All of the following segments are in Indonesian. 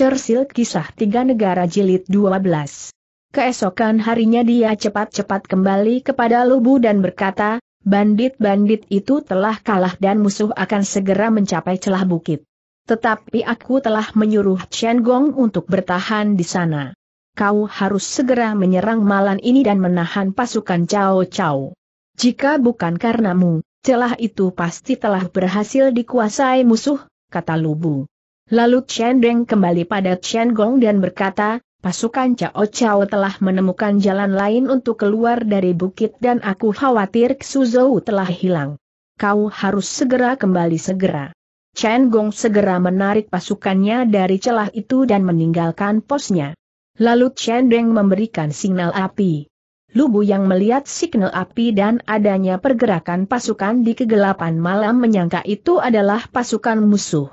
Cersil Kisah Tiga Negara Jilid 12. Keesokan harinya dia cepat-cepat kembali kepada Lubu dan berkata, bandit-bandit itu telah kalah dan musuh akan segera mencapai celah bukit. Tetapi aku telah menyuruh Chen Gong untuk bertahan di sana. Kau harus segera menyerang malan ini dan menahan pasukan Cao Cao. Jika bukan karenamu, celah itu pasti telah berhasil dikuasai musuh, kata Lubu. Lalu Chen Deng kembali pada Chen Gong dan berkata, pasukan Cao Cao telah menemukan jalan lain untuk keluar dari bukit dan aku khawatir Suzhou telah hilang. Kau harus segera kembali segera. Chen Gong segera menarik pasukannya dari celah itu dan meninggalkan posnya. Lalu Chen Deng memberikan signal api. Lubu yang melihat signal api dan adanya pergerakan pasukan di kegelapan malam menyangka itu adalah pasukan musuh.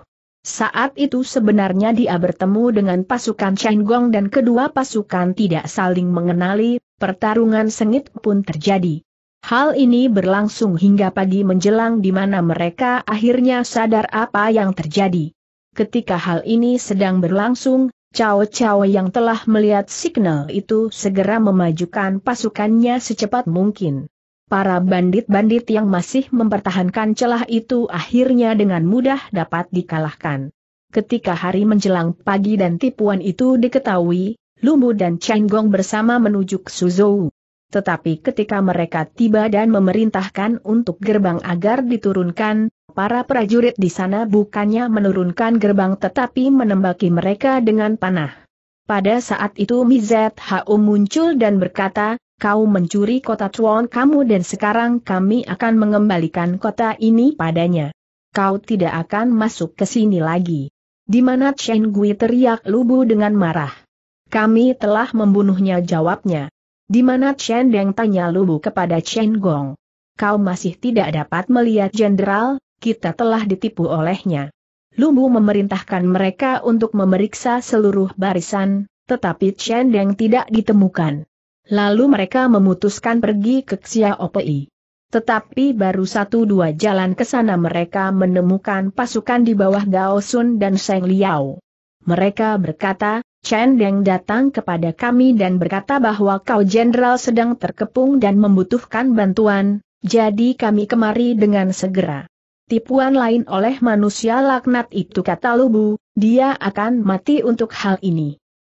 Saat itu sebenarnya dia bertemu dengan pasukan Chen Gong dan kedua pasukan tidak saling mengenali, pertarungan sengit pun terjadi. Hal ini berlangsung hingga pagi menjelang di mana mereka akhirnya sadar apa yang terjadi. Ketika hal ini sedang berlangsung, Cao Cao yang telah melihat signal itu segera memajukan pasukannya secepat mungkin. Para bandit-bandit yang masih mempertahankan celah itu akhirnya dengan mudah dapat dikalahkan. Ketika hari menjelang pagi dan tipuan itu diketahui, Lumu dan Chenggong bersama menuju Suzhou. Tetapi ketika mereka tiba dan memerintahkan untuk gerbang agar diturunkan, para prajurit di sana bukannya menurunkan gerbang tetapi menembaki mereka dengan panah. Pada saat itu Mizet Hao muncul dan berkata, kau mencuri kota Chuan kamu dan sekarang kami akan mengembalikan kota ini padanya. Kau tidak akan masuk ke sini lagi. Di mana Chen Gui teriak lubu dengan marah. Kami telah membunuhnya jawabnya. Di mana Chen Deng tanya lubu kepada Chen Gong. Kau masih tidak dapat melihat jenderal, kita telah ditipu olehnya. Lubu memerintahkan mereka untuk memeriksa seluruh barisan, tetapi Chen Deng tidak ditemukan. Lalu mereka memutuskan pergi ke Xiaopei. Tetapi baru satu dua jalan ke sana mereka menemukan pasukan di bawah Gao Sun dan Sheng Liao. Mereka berkata, Chen Deng datang kepada kami dan berkata bahwa kau jenderal sedang terkepung dan membutuhkan bantuan, jadi kami kemari dengan segera. Tipuan lain oleh manusia laknat itu kata Lubu, dia akan mati untuk hal ini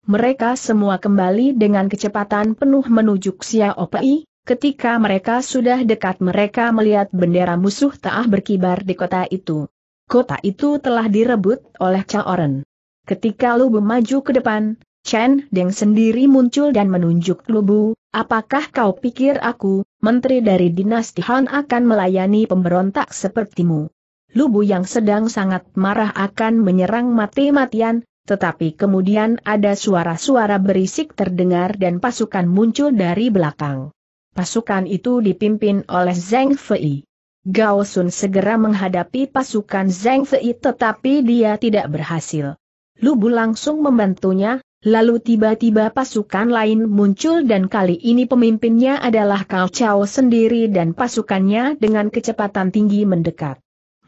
mereka semua kembali dengan kecepatan penuh menuju Xiao Pei. Ketika mereka sudah dekat mereka melihat bendera musuh Taah berkibar di kota itu. Kota itu telah direbut oleh Chaoren. Ketika Lubu maju ke depan, Chen Deng sendiri muncul dan menunjuk Lubu, apakah kau pikir aku, menteri dari dinasti Han akan melayani pemberontak sepertimu? Lubu yang sedang sangat marah akan menyerang mati-matian, tetapi kemudian ada suara-suara berisik terdengar dan pasukan muncul dari belakang. Pasukan itu dipimpin oleh Zeng Fei. Gao Sun segera menghadapi pasukan Zeng Fei tetapi dia tidak berhasil. Lu Bu langsung membantunya, lalu tiba-tiba pasukan lain muncul dan kali ini pemimpinnya adalah Cao Chao sendiri dan pasukannya dengan kecepatan tinggi mendekat.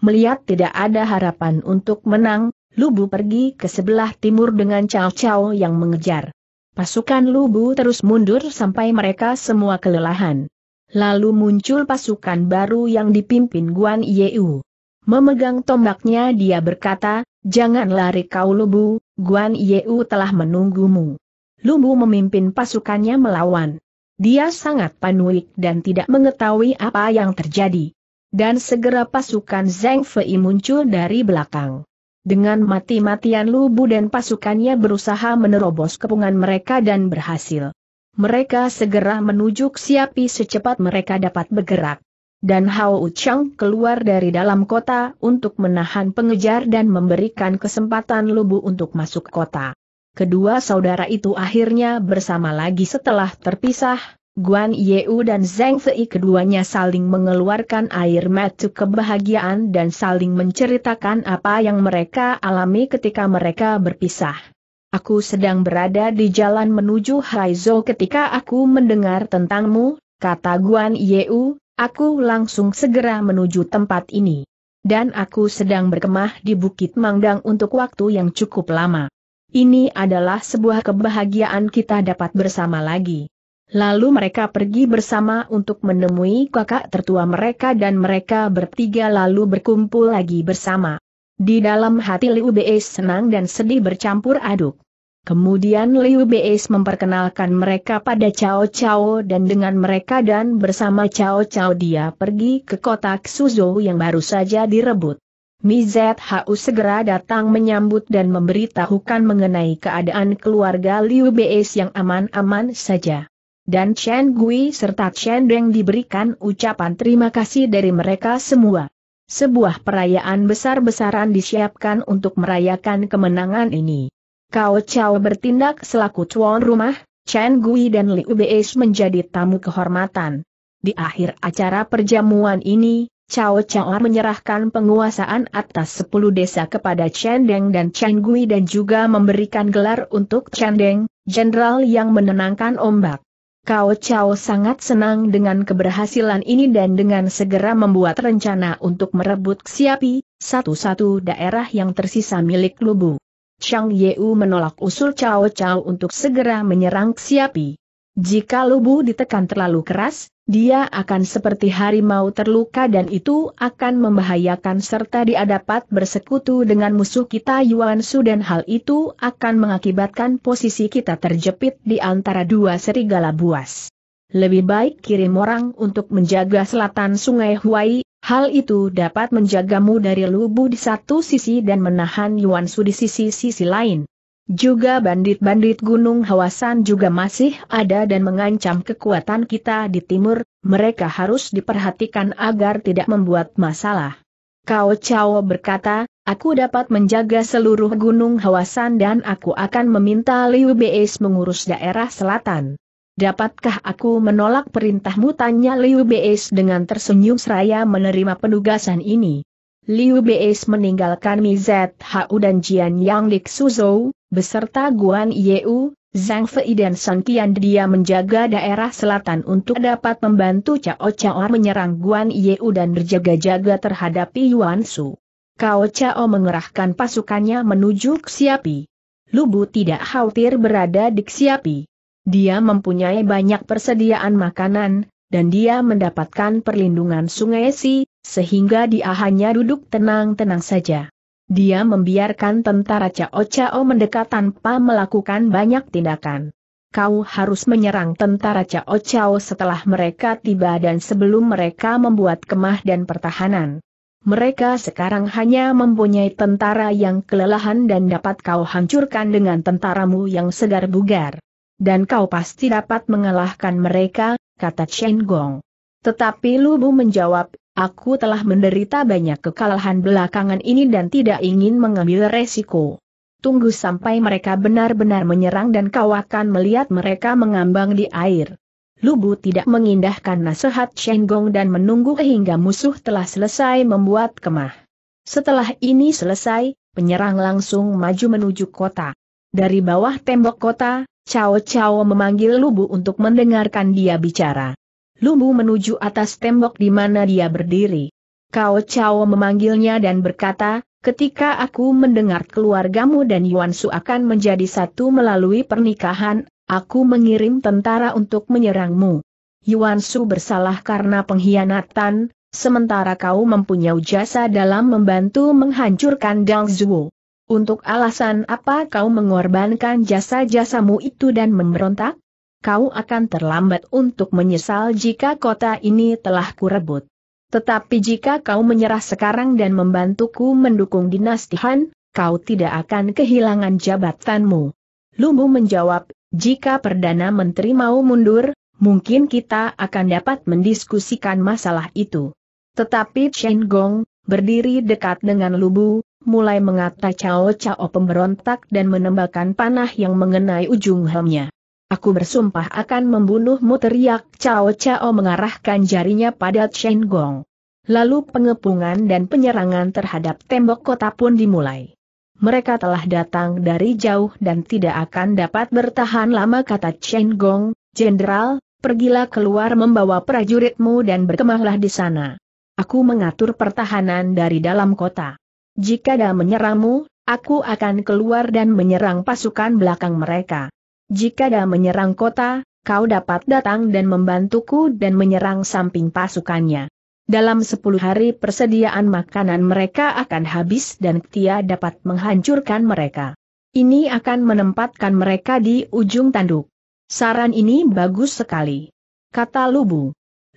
Melihat tidak ada harapan untuk menang, Lubu pergi ke sebelah timur dengan Cao Cao yang mengejar. Pasukan Lubu terus mundur sampai mereka semua kelelahan. Lalu muncul pasukan baru yang dipimpin Guan Yeu. Memegang tombaknya dia berkata, Jangan lari kau Lubu, Guan Yeu telah menunggumu. Lubu memimpin pasukannya melawan. Dia sangat panuik dan tidak mengetahui apa yang terjadi. Dan segera pasukan Zheng Fei muncul dari belakang. Dengan mati-matian Lubu dan pasukannya berusaha menerobos kepungan mereka dan berhasil. Mereka segera menuju Siapi secepat mereka dapat bergerak. Dan Hao Uchang keluar dari dalam kota untuk menahan pengejar dan memberikan kesempatan Lubu untuk masuk kota. Kedua saudara itu akhirnya bersama lagi setelah terpisah, Guan Yeu dan Zheng Fei keduanya saling mengeluarkan air mata kebahagiaan dan saling menceritakan apa yang mereka alami ketika mereka berpisah. Aku sedang berada di jalan menuju Haizhou ketika aku mendengar tentangmu, kata Guan Yeu, aku langsung segera menuju tempat ini. Dan aku sedang berkemah di Bukit Mangdang untuk waktu yang cukup lama. Ini adalah sebuah kebahagiaan kita dapat bersama lagi. Lalu mereka pergi bersama untuk menemui kakak tertua mereka dan mereka bertiga lalu berkumpul lagi bersama. Di dalam hati Liu Bei senang dan sedih bercampur aduk. Kemudian Liu Bei memperkenalkan mereka pada Cao Cao dan dengan mereka dan bersama Cao Cao dia pergi ke Kota Suzhou yang baru saja direbut. Mi ZHU segera datang menyambut dan memberitahukan mengenai keadaan keluarga Liu Bei yang aman-aman saja dan Chen Gui serta Chen Deng diberikan ucapan terima kasih dari mereka semua. Sebuah perayaan besar-besaran disiapkan untuk merayakan kemenangan ini. Kao Chao bertindak selaku tuan rumah, Chen Gui dan Liu Beis menjadi tamu kehormatan. Di akhir acara perjamuan ini, Cao Chao menyerahkan penguasaan atas 10 desa kepada Chen Deng dan Chen Gui dan juga memberikan gelar untuk Chen Deng, jenderal yang menenangkan ombak. Kau Chao sangat senang dengan keberhasilan ini dan dengan segera membuat rencana untuk merebut Xiapi, satu-satu daerah yang tersisa milik Lubu. Chang Yeu menolak usul Chao Chao untuk segera menyerang Xiapi. Jika Lubu ditekan terlalu keras, dia akan seperti harimau terluka dan itu akan membahayakan serta dia dapat bersekutu dengan musuh kita Yuan Su dan hal itu akan mengakibatkan posisi kita terjepit di antara dua serigala buas. Lebih baik kirim orang untuk menjaga selatan sungai Huai, hal itu dapat menjagamu dari lubu di satu sisi dan menahan Yuan Su di sisi-sisi lain. Juga bandit-bandit Gunung Hawasan juga masih ada dan mengancam kekuatan kita di timur, mereka harus diperhatikan agar tidak membuat masalah. Kau Chao berkata, aku dapat menjaga seluruh Gunung Hawasan dan aku akan meminta Liu Beis mengurus daerah selatan. Dapatkah aku menolak perintahmu tanya Liu Beis dengan tersenyum seraya menerima penugasan ini? Liu Beis meninggalkan Mizet Hau dan Jian Yang Lik Suzhou, beserta Guan Yeu, Zhang Fei dan Sun Qian dia menjaga daerah selatan untuk dapat membantu Cao Cao menyerang Guan Yeu dan berjaga-jaga terhadap Yuan Su. Cao Cao mengerahkan pasukannya menuju Xiapi. Lubu tidak khawatir berada di Xiapi. Dia mempunyai banyak persediaan makanan, dan dia mendapatkan perlindungan sungai Si, sehingga dia hanya duduk tenang-tenang saja. Dia membiarkan tentara Cao Cao mendekat tanpa melakukan banyak tindakan. Kau harus menyerang tentara Cao Cao setelah mereka tiba dan sebelum mereka membuat kemah dan pertahanan. Mereka sekarang hanya mempunyai tentara yang kelelahan dan dapat kau hancurkan dengan tentaramu yang segar bugar. Dan kau pasti dapat mengalahkan mereka, kata Chen Gong. Tetapi Lu Bu menjawab, Aku telah menderita banyak kekalahan belakangan ini dan tidak ingin mengambil resiko. Tunggu sampai mereka benar-benar menyerang dan kau akan melihat mereka mengambang di air. Lubu tidak mengindahkan nasihat Shen Gong dan menunggu hingga musuh telah selesai membuat kemah. Setelah ini selesai, penyerang langsung maju menuju kota. Dari bawah tembok kota, Cao Cao memanggil Lubu untuk mendengarkan dia bicara lumbu menuju atas tembok di mana dia berdiri. kau Chao memanggilnya dan berkata, ketika aku mendengar keluargamu dan Yuan Su akan menjadi satu melalui pernikahan, aku mengirim tentara untuk menyerangmu. Yuan Su bersalah karena pengkhianatan, sementara kau mempunyai jasa dalam membantu menghancurkan Dang Zuo. Untuk alasan apa kau mengorbankan jasa-jasamu itu dan memberontak? kau akan terlambat untuk menyesal jika kota ini telah kurebut. Tetapi jika kau menyerah sekarang dan membantuku mendukung dinasti Han, kau tidak akan kehilangan jabatanmu. Lumbu menjawab, jika Perdana Menteri mau mundur, mungkin kita akan dapat mendiskusikan masalah itu. Tetapi Chen Gong, berdiri dekat dengan Lumbu, mulai mengata cao-cao pemberontak dan menembakkan panah yang mengenai ujung helmnya. Aku bersumpah akan membunuhmu teriak Cao Cao mengarahkan jarinya pada Chen Gong. Lalu pengepungan dan penyerangan terhadap tembok kota pun dimulai. Mereka telah datang dari jauh dan tidak akan dapat bertahan lama kata Chen Gong, Jenderal, pergilah keluar membawa prajuritmu dan berkemahlah di sana. Aku mengatur pertahanan dari dalam kota. Jika ada menyerangmu, aku akan keluar dan menyerang pasukan belakang mereka. Jika dia menyerang kota, kau dapat datang dan membantuku dan menyerang samping pasukannya. Dalam sepuluh hari persediaan makanan mereka akan habis dan Tia dapat menghancurkan mereka. Ini akan menempatkan mereka di ujung tanduk. Saran ini bagus sekali. Kata Lubu.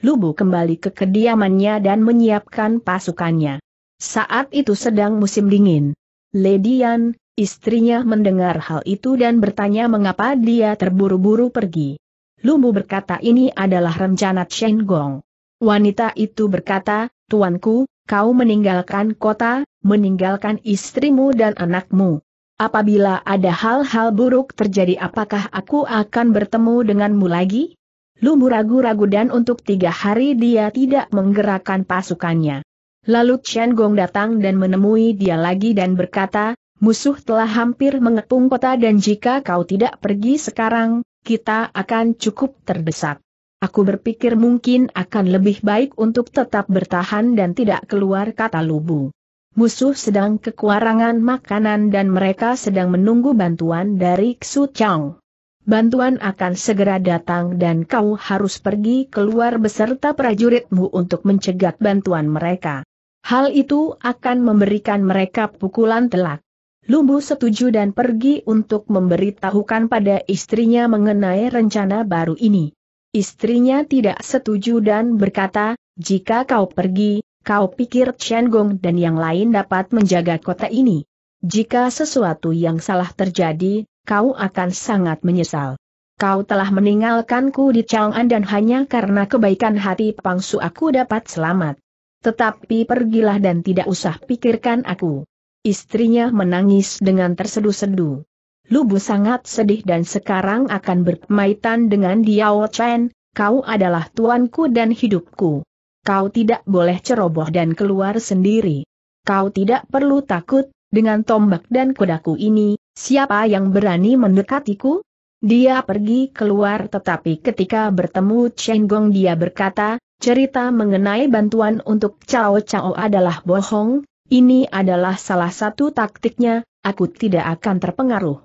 Lubu kembali ke kediamannya dan menyiapkan pasukannya. Saat itu sedang musim dingin. Lady Ledian, Istrinya mendengar hal itu dan bertanya mengapa dia terburu-buru pergi. Lumbu berkata ini adalah rencana Chen Gong. Wanita itu berkata, Tuanku, kau meninggalkan kota, meninggalkan istrimu dan anakmu. Apabila ada hal-hal buruk terjadi apakah aku akan bertemu denganmu lagi? Lumbu ragu-ragu dan untuk tiga hari dia tidak menggerakkan pasukannya. Lalu Chen Gong datang dan menemui dia lagi dan berkata, Musuh telah hampir mengepung kota dan jika kau tidak pergi sekarang, kita akan cukup terdesak. Aku berpikir mungkin akan lebih baik untuk tetap bertahan dan tidak keluar kata lubu. Musuh sedang kekuarangan makanan dan mereka sedang menunggu bantuan dari Xu Chang. Bantuan akan segera datang dan kau harus pergi keluar beserta prajuritmu untuk mencegat bantuan mereka. Hal itu akan memberikan mereka pukulan telak. Lumbu setuju dan pergi untuk memberitahukan pada istrinya mengenai rencana baru ini. Istrinya tidak setuju dan berkata, jika kau pergi, kau pikir Chen Gong dan yang lain dapat menjaga kota ini. Jika sesuatu yang salah terjadi, kau akan sangat menyesal. Kau telah meninggalkanku di Chang'an dan hanya karena kebaikan hati pangsu aku dapat selamat. Tetapi pergilah dan tidak usah pikirkan aku. Istrinya menangis dengan tersedu-sedu. Lubu sangat sedih dan sekarang akan berpemaitan dengan Diao Chen, kau adalah tuanku dan hidupku. Kau tidak boleh ceroboh dan keluar sendiri. Kau tidak perlu takut, dengan tombak dan kudaku ini, siapa yang berani mendekatiku? Dia pergi keluar tetapi ketika bertemu Chen Gong dia berkata, cerita mengenai bantuan untuk Cao Cao adalah bohong, ini adalah salah satu taktiknya, aku tidak akan terpengaruh.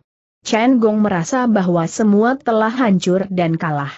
Chen Gong merasa bahwa semua telah hancur dan kalah.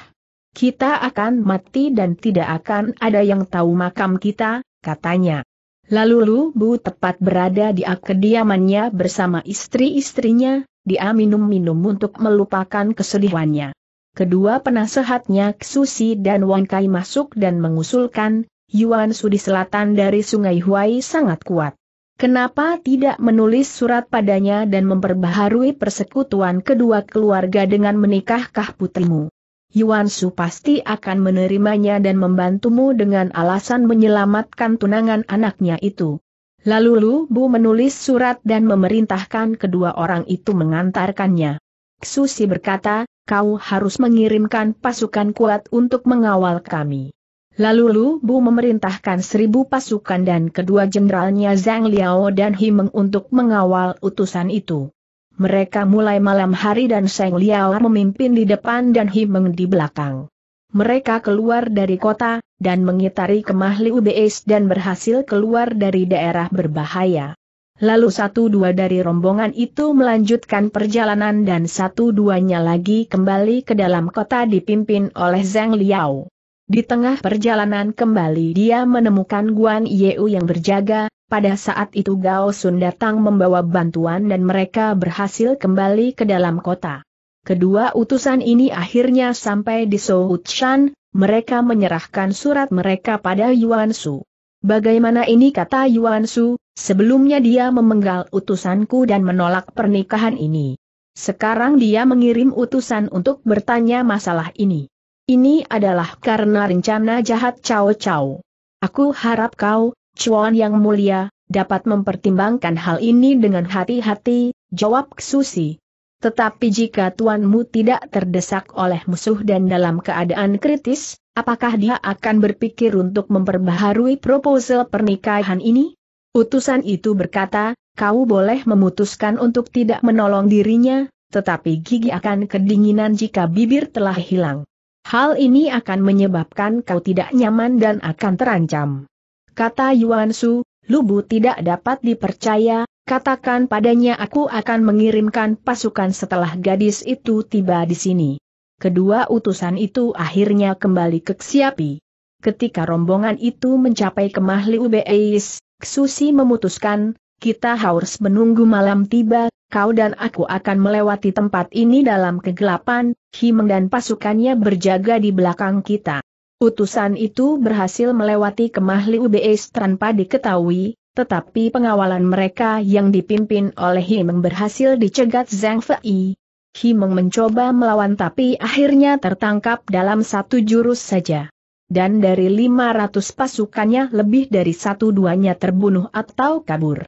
Kita akan mati dan tidak akan ada yang tahu makam kita, katanya. Lalu Lu Bu tepat berada di kediamannya bersama istri-istrinya, dia minum-minum untuk melupakan kesedihannya. Kedua penasehatnya Susi dan Wang Kai masuk dan mengusulkan, Yuan Su di selatan dari Sungai Huai sangat kuat. Kenapa tidak menulis surat padanya dan memperbaharui persekutuan kedua keluarga dengan menikahkah putrimu? Yuan Su pasti akan menerimanya dan membantumu dengan alasan menyelamatkan tunangan anaknya itu. Lalu Lu Bu menulis surat dan memerintahkan kedua orang itu mengantarkannya. Susi berkata, kau harus mengirimkan pasukan kuat untuk mengawal kami. Lalu Lu Bu memerintahkan seribu pasukan dan kedua jenderalnya Zhang Liao dan Himeng untuk mengawal utusan itu. Mereka mulai malam hari dan Zhang Liao memimpin di depan dan Himeng di belakang. Mereka keluar dari kota, dan mengitari kemah Liu Beis dan berhasil keluar dari daerah berbahaya. Lalu satu dua dari rombongan itu melanjutkan perjalanan dan satu duanya lagi kembali ke dalam kota dipimpin oleh Zhang Liao. Di tengah perjalanan kembali dia menemukan Guan Yeu yang berjaga, pada saat itu Gao Sun datang membawa bantuan dan mereka berhasil kembali ke dalam kota. Kedua utusan ini akhirnya sampai di Shan, mereka menyerahkan surat mereka pada Yuan Su. Bagaimana ini kata Yuan Su, sebelumnya dia memenggal utusanku dan menolak pernikahan ini. Sekarang dia mengirim utusan untuk bertanya masalah ini. Ini adalah karena rencana jahat Cao Cao. Aku harap kau, Chuan yang mulia, dapat mempertimbangkan hal ini dengan hati-hati, jawab Susi. Tetapi jika tuanmu tidak terdesak oleh musuh dan dalam keadaan kritis, apakah dia akan berpikir untuk memperbaharui proposal pernikahan ini? Utusan itu berkata, kau boleh memutuskan untuk tidak menolong dirinya, tetapi gigi akan kedinginan jika bibir telah hilang. Hal ini akan menyebabkan kau tidak nyaman dan akan terancam. Kata Yuan Su, Lubu tidak dapat dipercaya, katakan padanya aku akan mengirimkan pasukan setelah gadis itu tiba di sini. Kedua utusan itu akhirnya kembali ke Xiapi. Ketika rombongan itu mencapai kemah Liu Beis, Susi memutuskan, kita harus menunggu malam tiba, kau dan aku akan melewati tempat ini dalam kegelapan, Himeng dan pasukannya berjaga di belakang kita. Utusan itu berhasil melewati kemah Liu Beis tanpa diketahui, tetapi pengawalan mereka yang dipimpin oleh Himeng berhasil dicegat Zhang Fei. Himeng mencoba melawan tapi akhirnya tertangkap dalam satu jurus saja. Dan dari 500 pasukannya lebih dari satu duanya terbunuh atau kabur.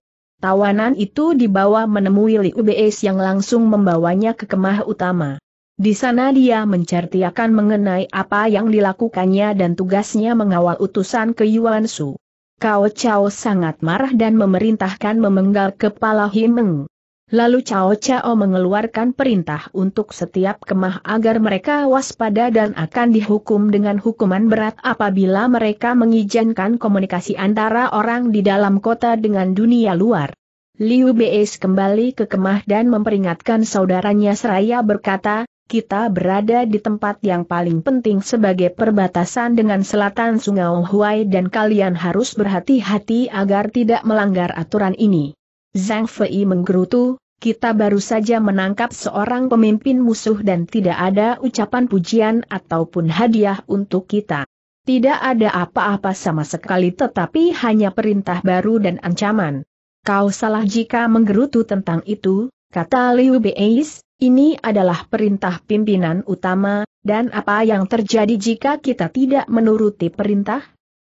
Tawanan itu dibawa menemui Liu Beis yang langsung membawanya ke kemah utama. Di sana dia menceritakan mengenai apa yang dilakukannya dan tugasnya mengawal utusan ke Yuan Su. Kao Chao sangat marah dan memerintahkan memenggal kepala Himeng. Lalu Cao Cao mengeluarkan perintah untuk setiap kemah agar mereka waspada dan akan dihukum dengan hukuman berat apabila mereka mengizinkan komunikasi antara orang di dalam kota dengan dunia luar. Liu Beis kembali ke kemah dan memperingatkan saudaranya seraya berkata, kita berada di tempat yang paling penting sebagai perbatasan dengan selatan Sungai Huai dan kalian harus berhati-hati agar tidak melanggar aturan ini. Zhang Fei menggerutu, kita baru saja menangkap seorang pemimpin musuh dan tidak ada ucapan pujian ataupun hadiah untuk kita. Tidak ada apa-apa sama sekali tetapi hanya perintah baru dan ancaman. Kau salah jika menggerutu tentang itu, kata Liu Beis, ini adalah perintah pimpinan utama, dan apa yang terjadi jika kita tidak menuruti perintah?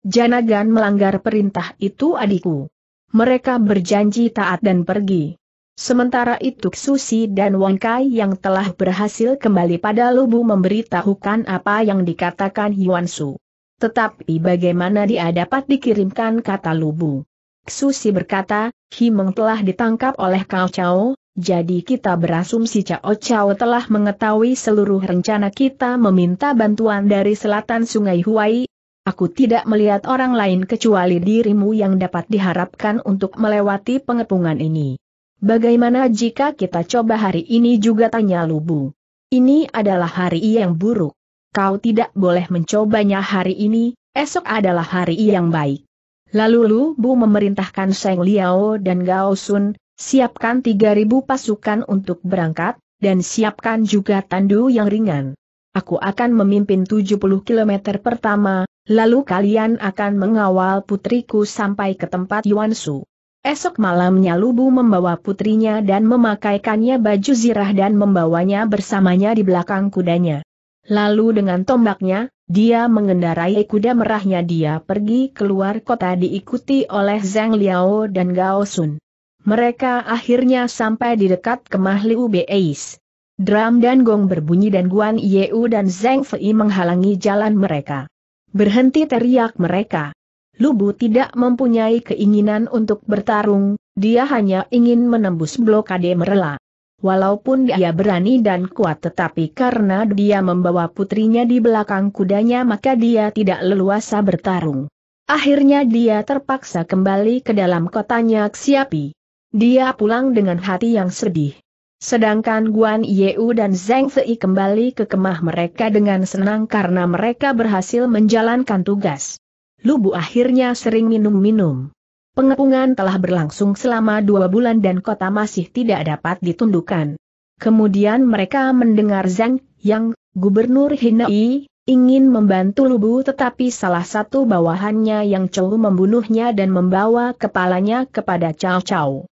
Janagan melanggar perintah itu adikku mereka berjanji taat dan pergi. Sementara itu Susi dan Wong Kai yang telah berhasil kembali pada Lubu memberitahukan apa yang dikatakan Yuan Su. Tetapi bagaimana dia dapat dikirimkan kata Lubu? Susi berkata, Himeng telah ditangkap oleh Cao Cao, jadi kita berasumsi Cao Cao telah mengetahui seluruh rencana kita meminta bantuan dari selatan sungai Huai, Aku tidak melihat orang lain kecuali dirimu yang dapat diharapkan untuk melewati pengepungan ini. Bagaimana jika kita coba hari ini juga tanya Lubu? Ini adalah hari yang buruk. Kau tidak boleh mencobanya hari ini, esok adalah hari yang baik. Lalu Lubu memerintahkan Seng Liao dan Gao Sun, siapkan 3.000 pasukan untuk berangkat, dan siapkan juga tandu yang ringan. Aku akan memimpin 70 km pertama, Lalu kalian akan mengawal putriku sampai ke tempat Yuan Yuansu. Esok malamnya Lubu membawa putrinya dan memakaikannya baju zirah dan membawanya bersamanya di belakang kudanya. Lalu dengan tombaknya, dia mengendarai kuda merahnya dia pergi keluar kota diikuti oleh Zhang Liao dan Gao Sun. Mereka akhirnya sampai di dekat kemah Liu Beis. Drum dan gong berbunyi dan Guan Yeu dan Zhang Fei menghalangi jalan mereka. Berhenti teriak mereka. Lubu tidak mempunyai keinginan untuk bertarung, dia hanya ingin menembus blokade merela. Walaupun dia berani dan kuat tetapi karena dia membawa putrinya di belakang kudanya maka dia tidak leluasa bertarung. Akhirnya dia terpaksa kembali ke dalam kotanya Xiapi. Dia pulang dengan hati yang sedih. Sedangkan Guan Yeu dan Zeng Fei kembali ke kemah mereka dengan senang karena mereka berhasil menjalankan tugas. Lubu akhirnya sering minum-minum. Pengepungan telah berlangsung selama dua bulan dan kota masih tidak dapat ditundukkan. Kemudian mereka mendengar Zhang, Yang, Gubernur Hinai, ingin membantu Lubu tetapi salah satu bawahannya yang Chow membunuhnya dan membawa kepalanya kepada Cao Cao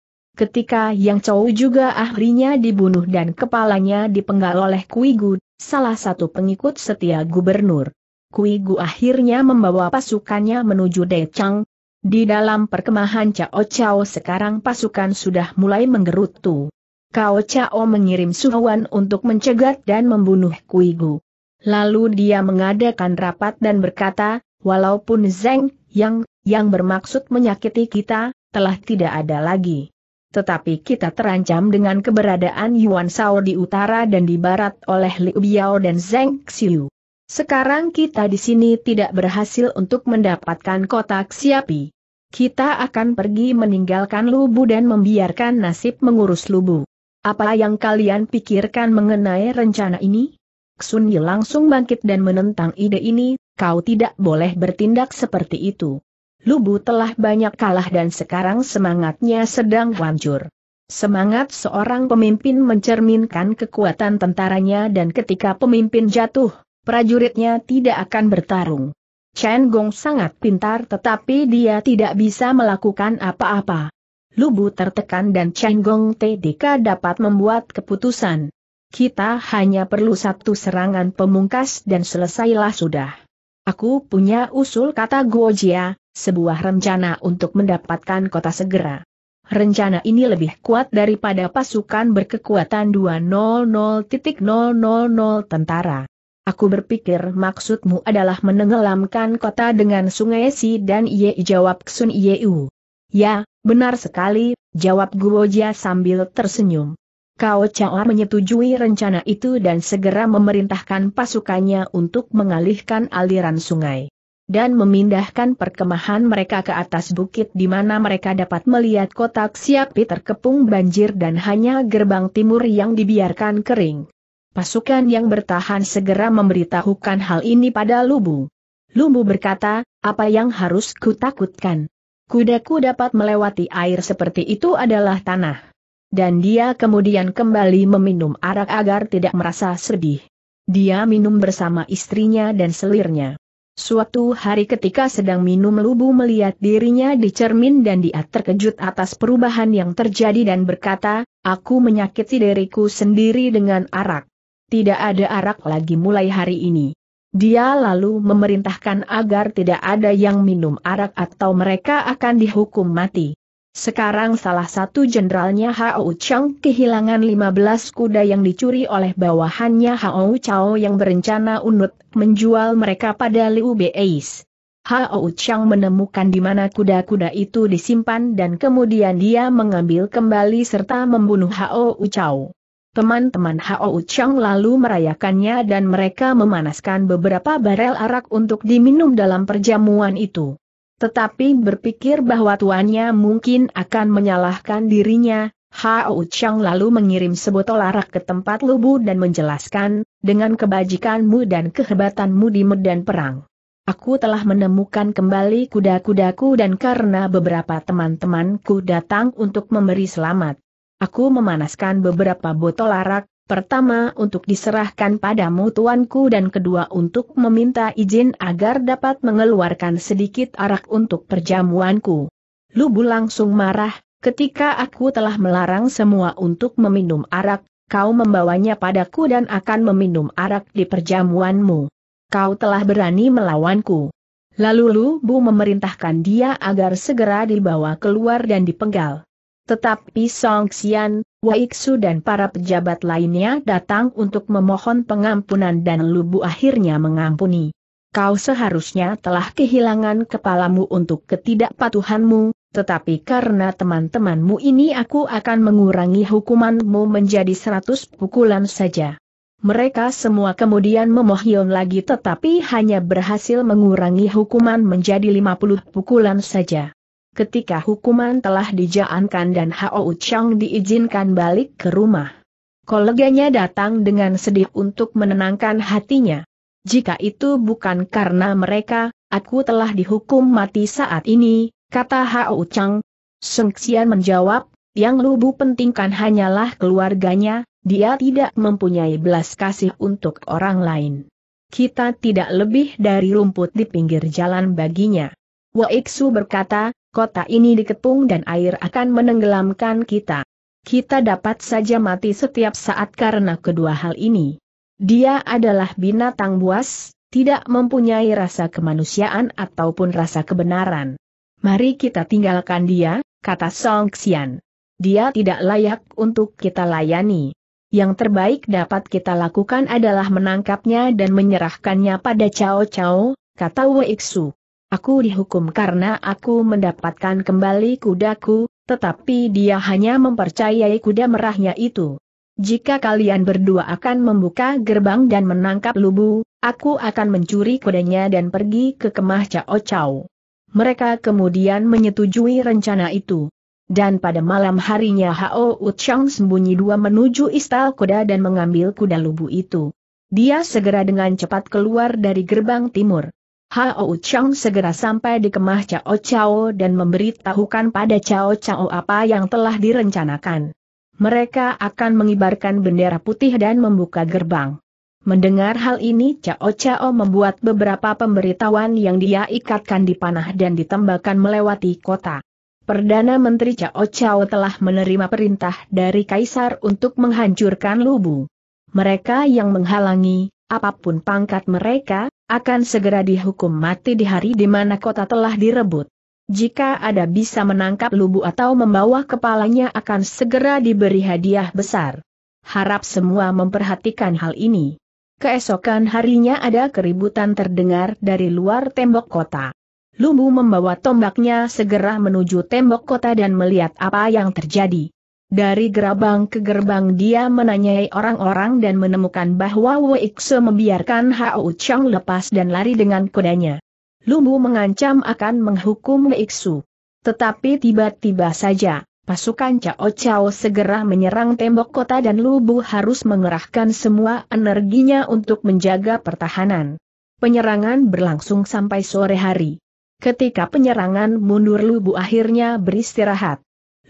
ketika Yang Chow juga akhirnya dibunuh dan kepalanya dipenggal oleh Kui Gu, salah satu pengikut setia gubernur. Kui Gu akhirnya membawa pasukannya menuju Dechang. Di dalam perkemahan Cao Cao sekarang pasukan sudah mulai menggerutu. Cao Cao mengirim Suhuan untuk mencegat dan membunuh Kui Gu. Lalu dia mengadakan rapat dan berkata, walaupun Zeng, yang, yang bermaksud menyakiti kita, telah tidak ada lagi tetapi kita terancam dengan keberadaan Yuan Shao di utara dan di barat oleh Liu Biao dan Zheng Xiu. Sekarang kita di sini tidak berhasil untuk mendapatkan kotak siapi. Kita akan pergi meninggalkan Lubu dan membiarkan nasib mengurus Lubu. Apa yang kalian pikirkan mengenai rencana ini? Xun Yi langsung bangkit dan menentang ide ini, kau tidak boleh bertindak seperti itu. Lubu telah banyak kalah dan sekarang semangatnya sedang hancur. Semangat seorang pemimpin mencerminkan kekuatan tentaranya dan ketika pemimpin jatuh, prajuritnya tidak akan bertarung. Chen Gong sangat pintar tetapi dia tidak bisa melakukan apa-apa. Lubu tertekan dan Chen Gong TDK dapat membuat keputusan. Kita hanya perlu satu serangan pemungkas dan selesailah sudah. Aku punya usul kata Guo Jia, sebuah rencana untuk mendapatkan kota segera. Rencana ini lebih kuat daripada pasukan berkekuatan 200.000 tentara. Aku berpikir maksudmu adalah menenggelamkan kota dengan sungai Si dan Ye jawab Sun Yeu. Ya, benar sekali, jawab Guo Jia sambil tersenyum. Kau Chaor menyetujui rencana itu dan segera memerintahkan pasukannya untuk mengalihkan aliran sungai. Dan memindahkan perkemahan mereka ke atas bukit di mana mereka dapat melihat kotak siapi terkepung banjir dan hanya gerbang timur yang dibiarkan kering. Pasukan yang bertahan segera memberitahukan hal ini pada Lubu. Lubu berkata, apa yang harus kutakutkan? Kudaku dapat melewati air seperti itu adalah tanah dan dia kemudian kembali meminum arak agar tidak merasa sedih. Dia minum bersama istrinya dan selirnya. Suatu hari ketika sedang minum lubu melihat dirinya di cermin dan dia terkejut atas perubahan yang terjadi dan berkata, aku menyakiti diriku sendiri dengan arak. Tidak ada arak lagi mulai hari ini. Dia lalu memerintahkan agar tidak ada yang minum arak atau mereka akan dihukum mati. Sekarang salah satu jenderalnya Hao Chang kehilangan 15 kuda yang dicuri oleh bawahannya Hao Chao yang berencana unut menjual mereka pada Liu Beis. Hao Chang menemukan di mana kuda-kuda itu disimpan dan kemudian dia mengambil kembali serta membunuh Hao Chao. Teman-teman Hao Chang lalu merayakannya dan mereka memanaskan beberapa barel arak untuk diminum dalam perjamuan itu. Tetapi berpikir bahwa tuannya mungkin akan menyalahkan dirinya, Hao Chang lalu mengirim sebotol arak ke tempat Lubu dan menjelaskan, dengan kebajikanmu dan kehebatanmu di medan perang. Aku telah menemukan kembali kuda-kudaku dan karena beberapa teman-temanku datang untuk memberi selamat. Aku memanaskan beberapa botol arak, Pertama untuk diserahkan padamu tuanku dan kedua untuk meminta izin agar dapat mengeluarkan sedikit arak untuk perjamuanku. Lubu langsung marah, ketika aku telah melarang semua untuk meminum arak, kau membawanya padaku dan akan meminum arak di perjamuanmu. Kau telah berani melawanku. Lalu Lubu memerintahkan dia agar segera dibawa keluar dan dipenggal. Tetapi Song Xian, Waiksu dan para pejabat lainnya datang untuk memohon pengampunan dan Lubu akhirnya mengampuni. Kau seharusnya telah kehilangan kepalamu untuk ketidakpatuhanmu, tetapi karena teman-temanmu ini aku akan mengurangi hukumanmu menjadi seratus pukulan saja. Mereka semua kemudian memohon lagi tetapi hanya berhasil mengurangi hukuman menjadi lima puluh pukulan saja ketika hukuman telah dijalankan dan Hao Chang diizinkan balik ke rumah. Koleganya datang dengan sedih untuk menenangkan hatinya. Jika itu bukan karena mereka, aku telah dihukum mati saat ini, kata Hao Chang. Seng Xian menjawab, yang lubu pentingkan hanyalah keluarganya, dia tidak mempunyai belas kasih untuk orang lain. Kita tidak lebih dari rumput di pinggir jalan baginya. Waiksu berkata, kota ini dikepung dan air akan menenggelamkan kita. Kita dapat saja mati setiap saat karena kedua hal ini. Dia adalah binatang buas, tidak mempunyai rasa kemanusiaan ataupun rasa kebenaran. Mari kita tinggalkan dia, kata Song Xian. Dia tidak layak untuk kita layani. Yang terbaik dapat kita lakukan adalah menangkapnya dan menyerahkannya pada Cao Cao, kata Wei Xu. Aku dihukum karena aku mendapatkan kembali kudaku, tetapi dia hanya mempercayai kuda merahnya itu. Jika kalian berdua akan membuka gerbang dan menangkap lubu, aku akan mencuri kudanya dan pergi ke kemah Cao Cao. Mereka kemudian menyetujui rencana itu. Dan pada malam harinya Hao Uchang sembunyi dua menuju istal kuda dan mengambil kuda lubu itu. Dia segera dengan cepat keluar dari gerbang timur. Hao Chang segera sampai di kemah Cao Cao dan memberitahukan pada Cao Cao apa yang telah direncanakan. Mereka akan mengibarkan bendera putih dan membuka gerbang. Mendengar hal ini Cao Cao membuat beberapa pemberitahuan yang dia ikatkan di panah dan ditembakkan melewati kota. Perdana Menteri Cao Cao telah menerima perintah dari Kaisar untuk menghancurkan Lubu. Mereka yang menghalangi, apapun pangkat mereka, akan segera dihukum mati di hari di mana kota telah direbut. Jika ada bisa menangkap lubu atau membawa kepalanya akan segera diberi hadiah besar. Harap semua memperhatikan hal ini. Keesokan harinya ada keributan terdengar dari luar tembok kota. Lubu membawa tombaknya segera menuju tembok kota dan melihat apa yang terjadi. Dari gerabang ke gerbang dia menanyai orang-orang dan menemukan bahwa Wei Weikse membiarkan Hao Chang lepas dan lari dengan kudanya. Lumbu mengancam akan menghukum Wei Weiksu. Tetapi tiba-tiba saja, pasukan Cao Cao segera menyerang tembok kota dan Lubu harus mengerahkan semua energinya untuk menjaga pertahanan. Penyerangan berlangsung sampai sore hari. Ketika penyerangan mundur Lubu akhirnya beristirahat.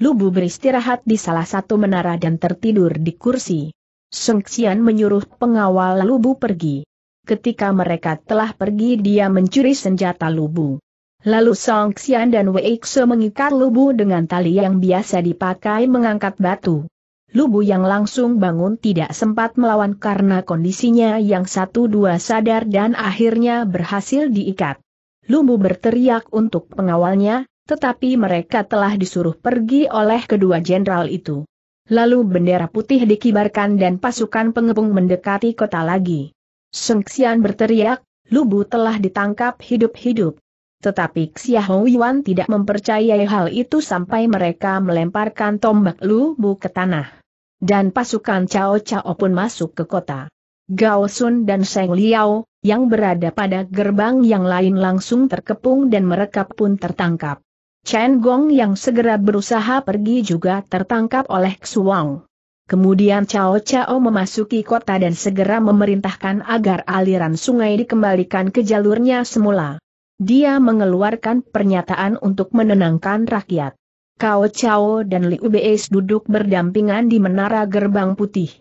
Lubu beristirahat di salah satu menara dan tertidur di kursi. Sung Xian menyuruh pengawal Lubu pergi. Ketika mereka telah pergi dia mencuri senjata Lubu. Lalu Song Xian dan Wei Xe mengikat Lubu dengan tali yang biasa dipakai mengangkat batu. Lubu yang langsung bangun tidak sempat melawan karena kondisinya yang satu dua sadar dan akhirnya berhasil diikat. Lubu berteriak untuk pengawalnya, tetapi mereka telah disuruh pergi oleh kedua jenderal itu. Lalu bendera putih dikibarkan dan pasukan pengepung mendekati kota lagi. Seng Xian berteriak, Lubu telah ditangkap hidup-hidup. Tetapi Xiao Yuan tidak mempercayai hal itu sampai mereka melemparkan tombak Lubu ke tanah. Dan pasukan Cao Cao pun masuk ke kota. Gao Sun dan Seng Liao, yang berada pada gerbang yang lain langsung terkepung dan mereka pun tertangkap. Chen Gong yang segera berusaha pergi juga tertangkap oleh Xuang. Kemudian Cao Cao memasuki kota dan segera memerintahkan agar aliran sungai dikembalikan ke jalurnya semula. Dia mengeluarkan pernyataan untuk menenangkan rakyat. Cao Cao dan Liu Beis duduk berdampingan di menara gerbang putih.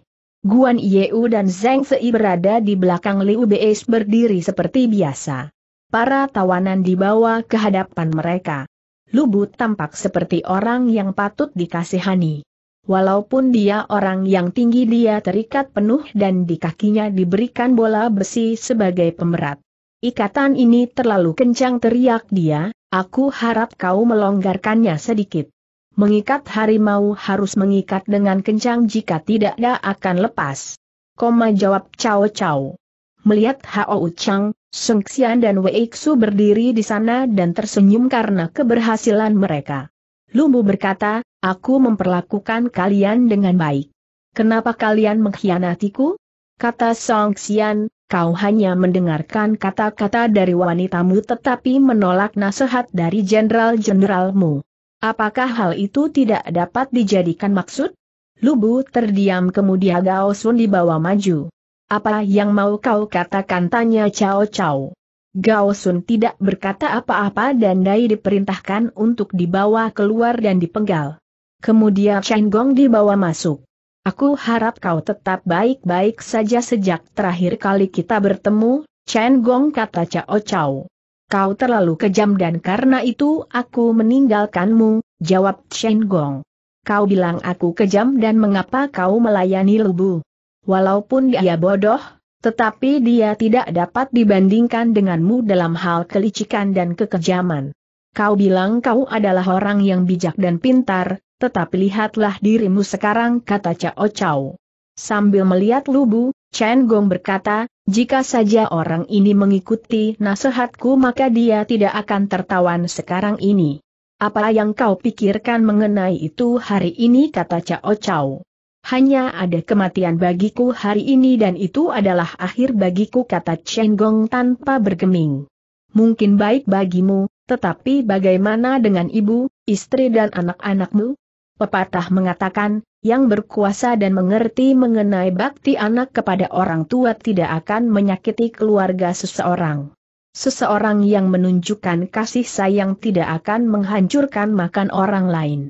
Guan Yeu dan Zheng Sei berada di belakang Liu Beis berdiri seperti biasa. Para tawanan dibawa ke hadapan mereka. Lubu tampak seperti orang yang patut dikasihani. Walaupun dia orang yang tinggi dia terikat penuh dan di kakinya diberikan bola besi sebagai pemberat. Ikatan ini terlalu kencang teriak dia, aku harap kau melonggarkannya sedikit. Mengikat harimau harus mengikat dengan kencang jika tidak dia akan lepas. Koma jawab Cao Cao. Melihat Hao Chang, Song Xian dan Wei Xu berdiri di sana dan tersenyum karena keberhasilan mereka. Lumbu berkata, aku memperlakukan kalian dengan baik. Kenapa kalian mengkhianatiku? Kata Song Xian, kau hanya mendengarkan kata-kata dari wanitamu tetapi menolak nasihat dari jenderal-jenderalmu. Apakah hal itu tidak dapat dijadikan maksud? Lubu terdiam kemudian Gao Sun dibawa maju. Apa yang mau kau katakan tanya Cao Cao. Gao Sun tidak berkata apa-apa dan Dai diperintahkan untuk dibawa keluar dan dipenggal. Kemudian Chen Gong dibawa masuk. Aku harap kau tetap baik-baik saja sejak terakhir kali kita bertemu, Chen Gong kata Cao Cao. Kau terlalu kejam dan karena itu aku meninggalkanmu, jawab Chen Gong. Kau bilang aku kejam dan mengapa kau melayani lubu? Walaupun dia bodoh, tetapi dia tidak dapat dibandingkan denganmu dalam hal kelicikan dan kekejaman. Kau bilang kau adalah orang yang bijak dan pintar, tetapi lihatlah dirimu sekarang kata Cao Cao. Sambil melihat Lubu, Chen Gong berkata, jika saja orang ini mengikuti nasihatku maka dia tidak akan tertawan sekarang ini. Apa yang kau pikirkan mengenai itu hari ini kata Cao Cao. Hanya ada kematian bagiku hari ini dan itu adalah akhir bagiku kata Chen Gong tanpa bergeming. Mungkin baik bagimu, tetapi bagaimana dengan ibu, istri dan anak-anakmu? Pepatah mengatakan, yang berkuasa dan mengerti mengenai bakti anak kepada orang tua tidak akan menyakiti keluarga seseorang. Seseorang yang menunjukkan kasih sayang tidak akan menghancurkan makan orang lain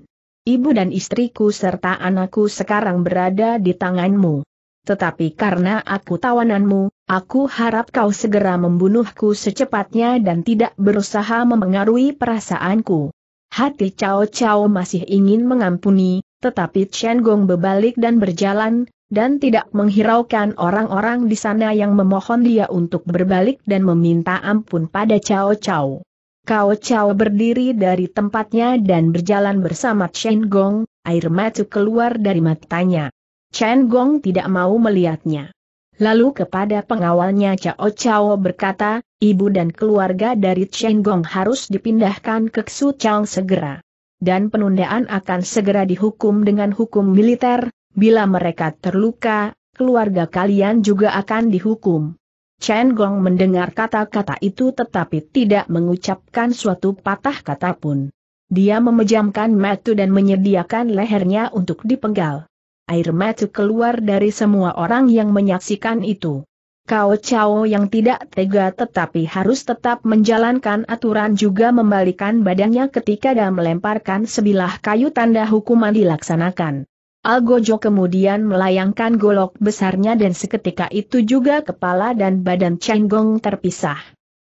ibu dan istriku serta anakku sekarang berada di tanganmu. Tetapi karena aku tawananmu, aku harap kau segera membunuhku secepatnya dan tidak berusaha memengaruhi perasaanku. Hati Cao Cao masih ingin mengampuni, tetapi Chen Gong berbalik dan berjalan, dan tidak menghiraukan orang-orang di sana yang memohon dia untuk berbalik dan meminta ampun pada Cao Cao. Kao Chao berdiri dari tempatnya dan berjalan bersama Chen Gong, air mata keluar dari matanya. Chen Gong tidak mau melihatnya. Lalu kepada pengawalnya Cao Chao berkata, ibu dan keluarga dari Chen Gong harus dipindahkan ke Xu Chang segera. Dan penundaan akan segera dihukum dengan hukum militer, bila mereka terluka, keluarga kalian juga akan dihukum. Chen Gong mendengar kata-kata itu tetapi tidak mengucapkan suatu patah kata pun. Dia memejamkan metu dan menyediakan lehernya untuk dipenggal. Air metu keluar dari semua orang yang menyaksikan itu. Kao Chao yang tidak tega tetapi harus tetap menjalankan aturan juga membalikan badannya ketika dia melemparkan sebilah kayu tanda hukuman dilaksanakan. Algojo kemudian melayangkan golok besarnya dan seketika itu juga kepala dan badan Chenggong terpisah.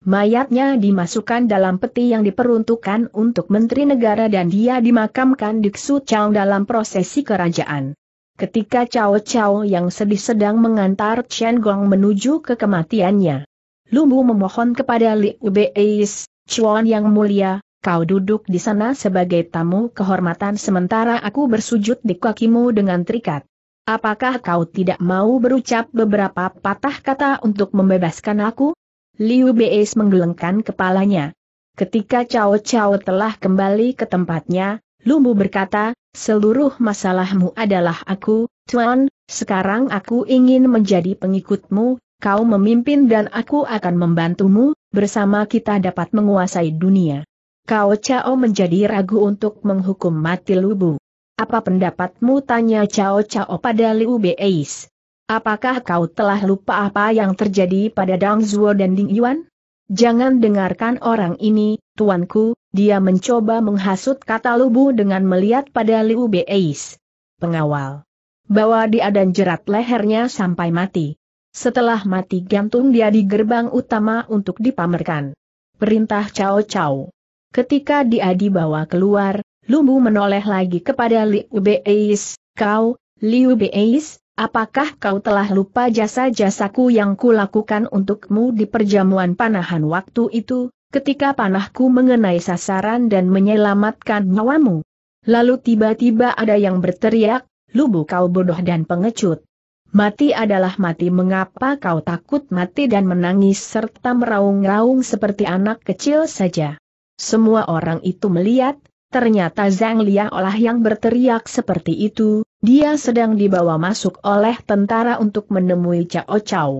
Mayatnya dimasukkan dalam peti yang diperuntukkan untuk Menteri Negara dan dia dimakamkan di Ksu Chao dalam prosesi kerajaan. Ketika Chao Chao yang sedih sedang mengantar Chen menuju ke kematiannya. Lumbu memohon kepada Li Ubeis, Chuan yang mulia, Kau duduk di sana sebagai tamu kehormatan sementara aku bersujud di kakimu dengan terikat. Apakah kau tidak mau berucap beberapa patah kata untuk membebaskan aku? Liu Beis menggelengkan kepalanya. Ketika Cao Cao telah kembali ke tempatnya, Lumbu berkata, seluruh masalahmu adalah aku, Tuan, sekarang aku ingin menjadi pengikutmu, kau memimpin dan aku akan membantumu, bersama kita dapat menguasai dunia. Kau Chao menjadi ragu untuk menghukum mati Lubu. Apa pendapatmu tanya Cao Cao pada Liu Beis? Apakah kau telah lupa apa yang terjadi pada Dang Zuo dan Ding Yuan? Jangan dengarkan orang ini, tuanku, dia mencoba menghasut kata Lubu dengan melihat pada Liu Beis. Pengawal. Bawa dia dan jerat lehernya sampai mati. Setelah mati gantung dia di gerbang utama untuk dipamerkan. Perintah Cao Cao. Ketika dia dibawa keluar, Lumbu menoleh lagi kepada Liu Beis, kau, Liu Beis, apakah kau telah lupa jasa-jasaku yang kulakukan untukmu di perjamuan panahan waktu itu, ketika panahku mengenai sasaran dan menyelamatkan nyawamu? Lalu tiba-tiba ada yang berteriak, Lumbu kau bodoh dan pengecut. Mati adalah mati mengapa kau takut mati dan menangis serta meraung-raung seperti anak kecil saja. Semua orang itu melihat, ternyata Zhang Lia olah yang berteriak seperti itu, dia sedang dibawa masuk oleh tentara untuk menemui Cao Cao.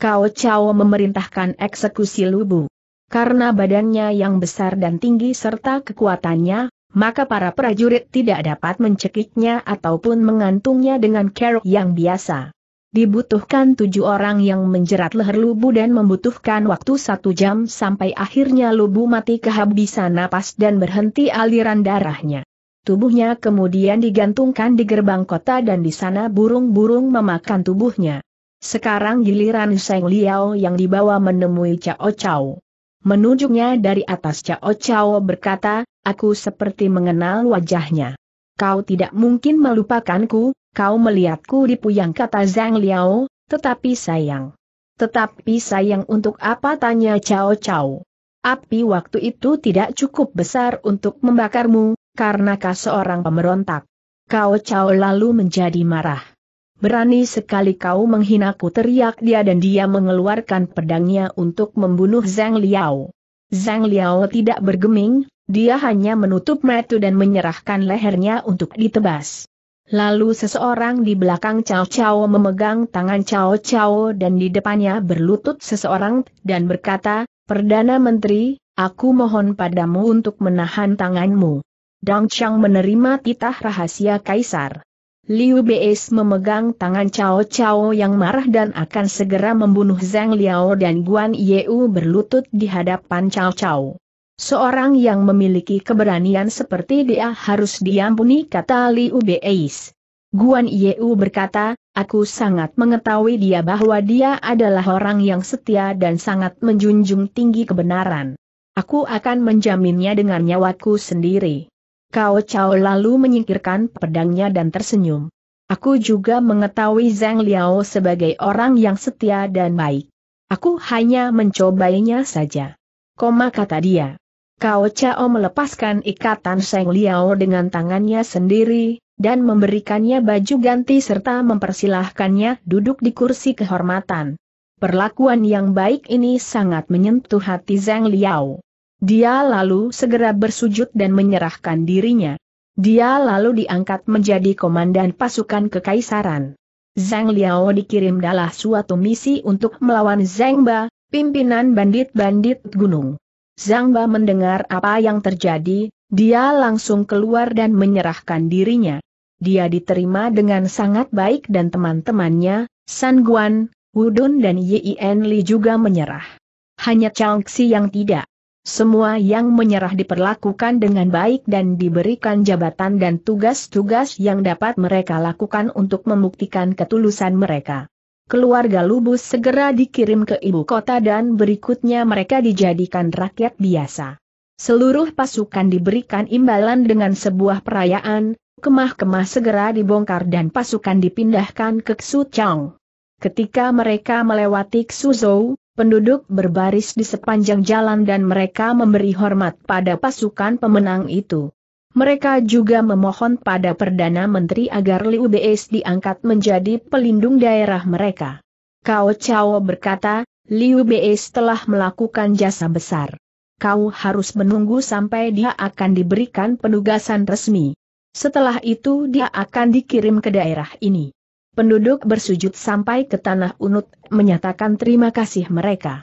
Cao Cao memerintahkan eksekusi Lubu. Karena badannya yang besar dan tinggi serta kekuatannya, maka para prajurit tidak dapat mencekiknya ataupun mengantungnya dengan keruk yang biasa. Dibutuhkan tujuh orang yang menjerat leher Lubu dan membutuhkan waktu satu jam sampai akhirnya Lubu mati kehabisan napas dan berhenti aliran darahnya. Tubuhnya kemudian digantungkan di gerbang kota dan di sana burung-burung memakan tubuhnya. Sekarang giliran Seng Liao yang dibawa menemui Cao Cao. Menunjuknya dari atas Cao Cao berkata, aku seperti mengenal wajahnya kau tidak mungkin melupakanku, kau melihatku di dipuyang kata Zhang Liao, tetapi sayang. Tetapi sayang untuk apa tanya Cao Cao. Api waktu itu tidak cukup besar untuk membakarmu, karena kau seorang pemberontak. Cao Cao lalu menjadi marah. Berani sekali kau menghinaku teriak dia dan dia mengeluarkan pedangnya untuk membunuh Zhang Liao. Zhang Liao tidak bergeming, dia hanya menutup metu dan menyerahkan lehernya untuk ditebas. Lalu seseorang di belakang Cao Cao memegang tangan Cao Cao dan di depannya berlutut seseorang dan berkata, Perdana Menteri, aku mohon padamu untuk menahan tanganmu. Dang Chang menerima titah rahasia kaisar. Liu Beis memegang tangan Cao Cao yang marah dan akan segera membunuh Zhang Liao dan Guan Yeu berlutut di hadapan Cao Cao. Seorang yang memiliki keberanian seperti dia harus diampuni kata Liu Beis. Guan Yeu berkata, aku sangat mengetahui dia bahwa dia adalah orang yang setia dan sangat menjunjung tinggi kebenaran. Aku akan menjaminnya dengan nyawaku sendiri. Kao Chao lalu menyingkirkan pedangnya dan tersenyum. Aku juga mengetahui Zhang Liao sebagai orang yang setia dan baik. Aku hanya mencobainya saja. Koma kata dia. Kao Chao melepaskan ikatan Seng Liao dengan tangannya sendiri, dan memberikannya baju ganti serta mempersilahkannya duduk di kursi kehormatan. Perlakuan yang baik ini sangat menyentuh hati Zhang Liao. Dia lalu segera bersujud dan menyerahkan dirinya. Dia lalu diangkat menjadi komandan pasukan kekaisaran. Zhang Liao dikirim dalam suatu misi untuk melawan Zhang Ba, pimpinan bandit-bandit gunung. Zhang Ba mendengar apa yang terjadi, dia langsung keluar dan menyerahkan dirinya. Dia diterima dengan sangat baik dan teman-temannya, San Guan, Wudun dan Yien Li juga menyerah. Hanya Changxi yang tidak. Semua yang menyerah diperlakukan dengan baik dan diberikan jabatan dan tugas-tugas yang dapat mereka lakukan untuk membuktikan ketulusan mereka keluarga Lubus segera dikirim ke ibu kota dan berikutnya mereka dijadikan rakyat biasa. Seluruh pasukan diberikan imbalan dengan sebuah perayaan, kemah-kemah segera dibongkar dan pasukan dipindahkan ke Xuchang. Ketika mereka melewati Xuzhou, penduduk berbaris di sepanjang jalan dan mereka memberi hormat pada pasukan pemenang itu. Mereka juga memohon pada Perdana Menteri agar Liu Beis diangkat menjadi pelindung daerah mereka. Kao Chao berkata, Liu Beis telah melakukan jasa besar. Kau harus menunggu sampai dia akan diberikan penugasan resmi. Setelah itu dia akan dikirim ke daerah ini. Penduduk bersujud sampai ke tanah unut, menyatakan terima kasih mereka.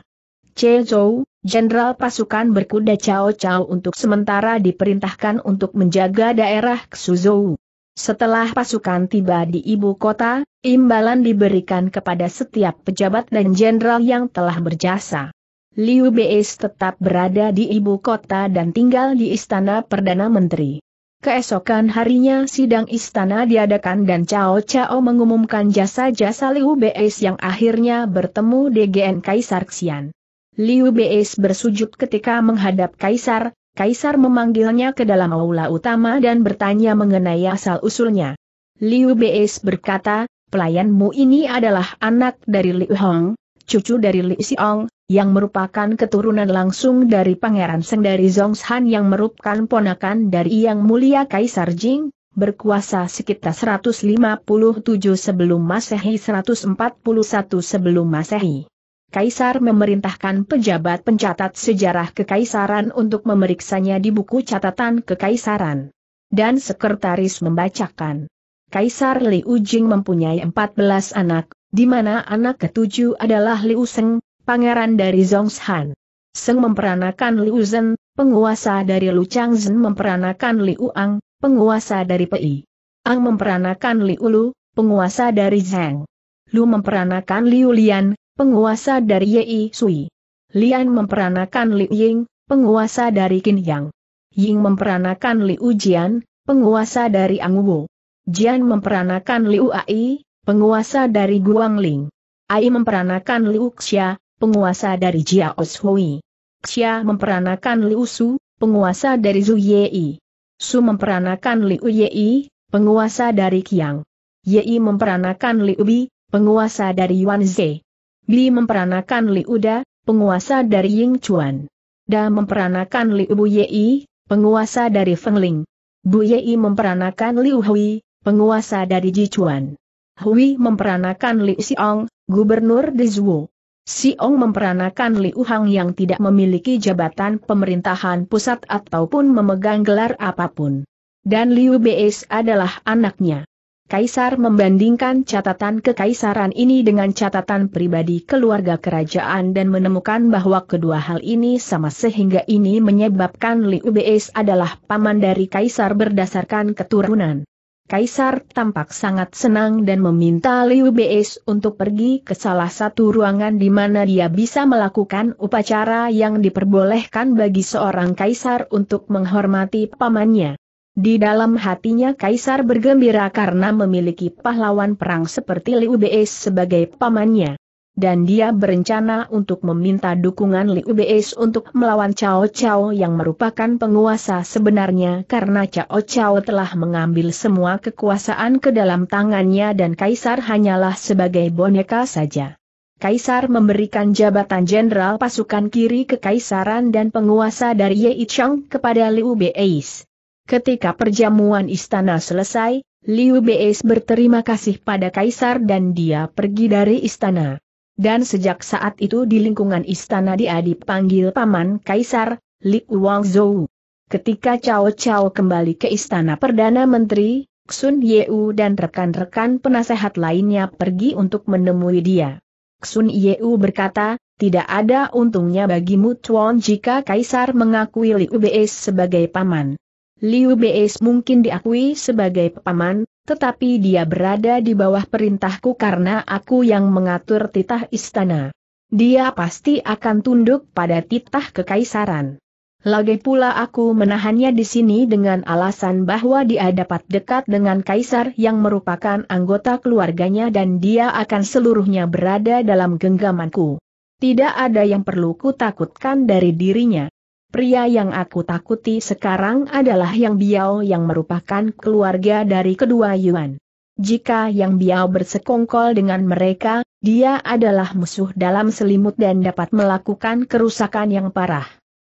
Che Zhou, Jenderal pasukan berkuda Cao Cao untuk sementara diperintahkan untuk menjaga daerah Suzhou. Setelah pasukan tiba di ibu kota, imbalan diberikan kepada setiap pejabat dan jenderal yang telah berjasa. Liu Beis tetap berada di ibu kota dan tinggal di istana Perdana Menteri. Keesokan harinya sidang istana diadakan dan Cao Cao mengumumkan jasa-jasa Liu Beis yang akhirnya bertemu DGN Kaisar Xian. Liu Beis bersujud ketika menghadap Kaisar, Kaisar memanggilnya ke dalam aula utama dan bertanya mengenai asal-usulnya. Liu Beis berkata, pelayanmu ini adalah anak dari Liu Hong, cucu dari Liu Xiong, yang merupakan keturunan langsung dari Pangeran Seng dari Zongshan yang merupakan ponakan dari Yang Mulia Kaisar Jing, berkuasa sekitar 157 sebelum masehi 141 sebelum masehi. Kaisar memerintahkan pejabat pencatat sejarah kekaisaran untuk memeriksanya di buku catatan kekaisaran. Dan sekretaris membacakan. Kaisar Liu Jing mempunyai 14 anak, di mana anak ketujuh adalah Liu Seng, pangeran dari Zhongshan. Seng memperanakan Liu Zhen, penguasa dari Lu Changzhen memperanakan Liu Ang, penguasa dari Pei. Ang memperanakan Liu Lu, penguasa dari Zhang. Lu memperanakan Liu Lian, penguasa dari Yei Sui. Lian memperanakan Li Ying, penguasa dari Qin Yang. Ying memperanakan Li Ujian, penguasa dari Ang Wu. Jian memperanakan Liu Ai, penguasa dari Guang Ling. Ai memperanakan Liu Xia, penguasa dari Jiaoshui. Xia memperanakan Liu Su, penguasa dari Zhu Yei. Su memperanakan Liu Yei, penguasa dari Qiang. Yei memperanakan Liu Bi, penguasa dari Yuan Zhe. Li memperanakan Li Uda, penguasa dari Ying Chuan. Da memperanakan Li Bu Yei, penguasa dari Feng Ling. Bu Yei memperanakan Liu Hui, penguasa dari Ji Chuan. Hui memperanakan Li Xiong, gubernur di Zhuo. Xiong memperanakan Liu Uhang yang tidak memiliki jabatan pemerintahan pusat ataupun memegang gelar apapun. Dan Liu Beis adalah anaknya. Kaisar membandingkan catatan kekaisaran ini dengan catatan pribadi keluarga kerajaan dan menemukan bahwa kedua hal ini sama sehingga ini menyebabkan Liu Beis adalah paman dari kaisar berdasarkan keturunan. Kaisar tampak sangat senang dan meminta Liu Beis untuk pergi ke salah satu ruangan di mana dia bisa melakukan upacara yang diperbolehkan bagi seorang kaisar untuk menghormati pamannya. Di dalam hatinya Kaisar bergembira karena memiliki pahlawan perang seperti Liu Bei sebagai pamannya. Dan dia berencana untuk meminta dukungan Liu Bei untuk melawan Cao Cao yang merupakan penguasa sebenarnya karena Cao Cao telah mengambil semua kekuasaan ke dalam tangannya dan Kaisar hanyalah sebagai boneka saja. Kaisar memberikan jabatan jenderal pasukan kiri ke Kaisaran dan penguasa dari Ye Chang kepada Liu Bei. Ketika perjamuan istana selesai, Liu Beis berterima kasih pada Kaisar dan dia pergi dari istana. Dan sejak saat itu di lingkungan istana dia dipanggil Paman Kaisar, Li Wangzhou. Ketika Cao Cao kembali ke istana Perdana Menteri, Xun Yeu dan rekan-rekan penasehat lainnya pergi untuk menemui dia. Xun Yeu berkata, tidak ada untungnya bagimu Tuan jika Kaisar mengakui Liu Beis sebagai paman. Liu Beis mungkin diakui sebagai paman, tetapi dia berada di bawah perintahku karena aku yang mengatur titah istana. Dia pasti akan tunduk pada titah kekaisaran. Lagi pula aku menahannya di sini dengan alasan bahwa dia dapat dekat dengan kaisar yang merupakan anggota keluarganya dan dia akan seluruhnya berada dalam genggamanku. Tidak ada yang perlu kutakutkan dari dirinya. Pria yang aku takuti sekarang adalah Yang Biao yang merupakan keluarga dari kedua Yuan. Jika Yang Biao bersekongkol dengan mereka, dia adalah musuh dalam selimut dan dapat melakukan kerusakan yang parah.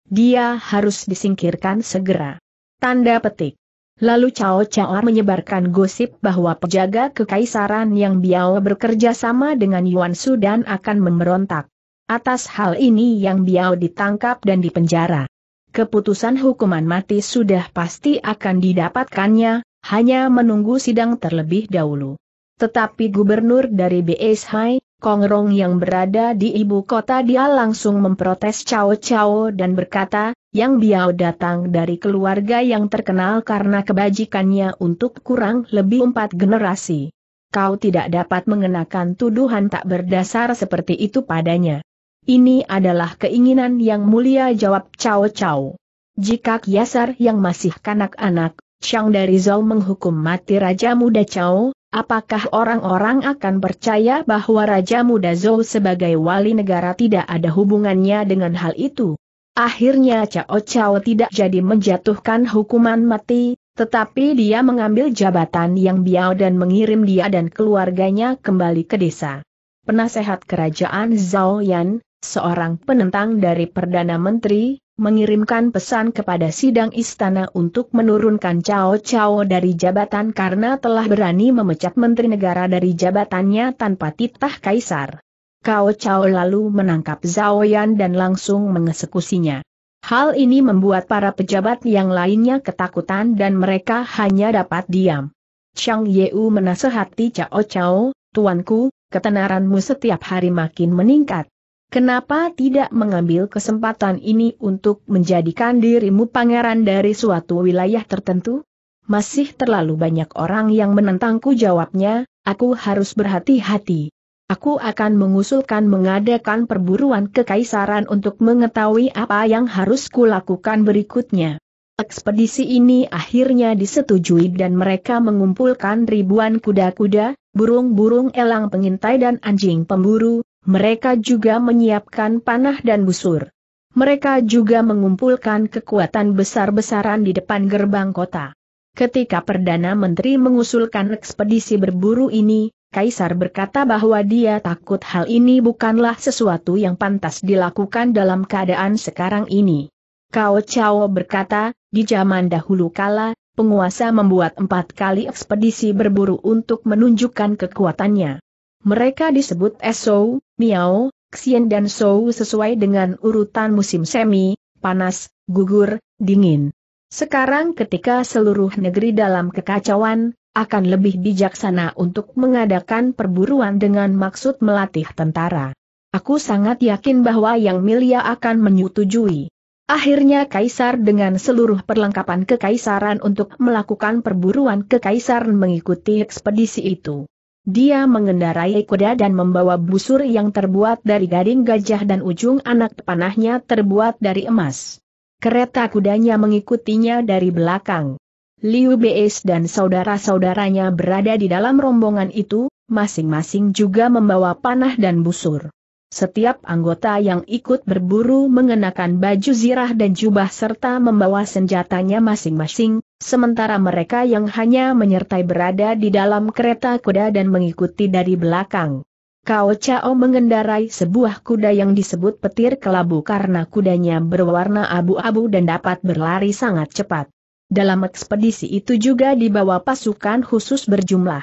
Dia harus disingkirkan segera. Tanda petik. Lalu Cao Cao menyebarkan gosip bahwa penjaga kekaisaran Yang Biao bekerja sama dengan Yuan Su dan akan memberontak. Atas hal ini yang Biao ditangkap dan dipenjara. Keputusan hukuman mati sudah pasti akan didapatkannya, hanya menunggu sidang terlebih dahulu. Tetapi gubernur dari BSH, Kong Rong yang berada di ibu kota dia langsung memprotes Cao Cao dan berkata, Yang Biao datang dari keluarga yang terkenal karena kebajikannya untuk kurang lebih empat generasi kau tidak dapat mengenakan tuduhan tak berdasar seperti itu padanya. Ini adalah keinginan yang mulia jawab Cao Cao. Jika Kiasar yang masih kanak kanak Chang dari Zhao menghukum mati Raja Muda Cao, apakah orang-orang akan percaya bahwa Raja Muda Zhou sebagai wali negara tidak ada hubungannya dengan hal itu? Akhirnya Cao Cao tidak jadi menjatuhkan hukuman mati, tetapi dia mengambil jabatan yang biao dan mengirim dia dan keluarganya kembali ke desa. Penasehat kerajaan Zhao Yan, seorang penentang dari Perdana Menteri, mengirimkan pesan kepada sidang istana untuk menurunkan Cao Cao dari jabatan karena telah berani memecat Menteri Negara dari jabatannya tanpa titah kaisar. Cao Cao lalu menangkap Zhao Yan dan langsung mengeksekusinya. Hal ini membuat para pejabat yang lainnya ketakutan dan mereka hanya dapat diam. Chang Yeu menasehati Cao Cao, Tuanku, ketenaranmu setiap hari makin meningkat. Kenapa tidak mengambil kesempatan ini untuk menjadikan dirimu pangeran dari suatu wilayah tertentu? Masih terlalu banyak orang yang menentangku jawabnya, aku harus berhati-hati. Aku akan mengusulkan mengadakan perburuan kekaisaran untuk mengetahui apa yang harus kulakukan berikutnya. Ekspedisi ini akhirnya disetujui dan mereka mengumpulkan ribuan kuda-kuda, burung-burung elang pengintai dan anjing pemburu, mereka juga menyiapkan panah dan busur. Mereka juga mengumpulkan kekuatan besar-besaran di depan gerbang kota. Ketika Perdana Menteri mengusulkan ekspedisi berburu ini, Kaisar berkata bahwa dia takut hal ini bukanlah sesuatu yang pantas dilakukan dalam keadaan sekarang ini. Kao Chao berkata, di zaman dahulu kala, penguasa membuat empat kali ekspedisi berburu untuk menunjukkan kekuatannya. Mereka disebut Esau, Miao, Xian dan Shou sesuai dengan urutan musim semi, panas, gugur, dingin. Sekarang ketika seluruh negeri dalam kekacauan, akan lebih bijaksana untuk mengadakan perburuan dengan maksud melatih tentara. Aku sangat yakin bahwa Yang Milia akan menyetujui. Akhirnya Kaisar dengan seluruh perlengkapan kekaisaran untuk melakukan perburuan kekaisaran mengikuti ekspedisi itu. Dia mengendarai kuda dan membawa busur yang terbuat dari gading gajah dan ujung anak panahnya terbuat dari emas. Kereta kudanya mengikutinya dari belakang. Liu Beis dan saudara-saudaranya berada di dalam rombongan itu, masing-masing juga membawa panah dan busur. Setiap anggota yang ikut berburu mengenakan baju zirah dan jubah serta membawa senjatanya masing-masing, Sementara mereka yang hanya menyertai berada di dalam kereta kuda dan mengikuti dari belakang. Kao Chao mengendarai sebuah kuda yang disebut petir kelabu karena kudanya berwarna abu-abu dan dapat berlari sangat cepat. Dalam ekspedisi itu juga dibawa pasukan khusus berjumlah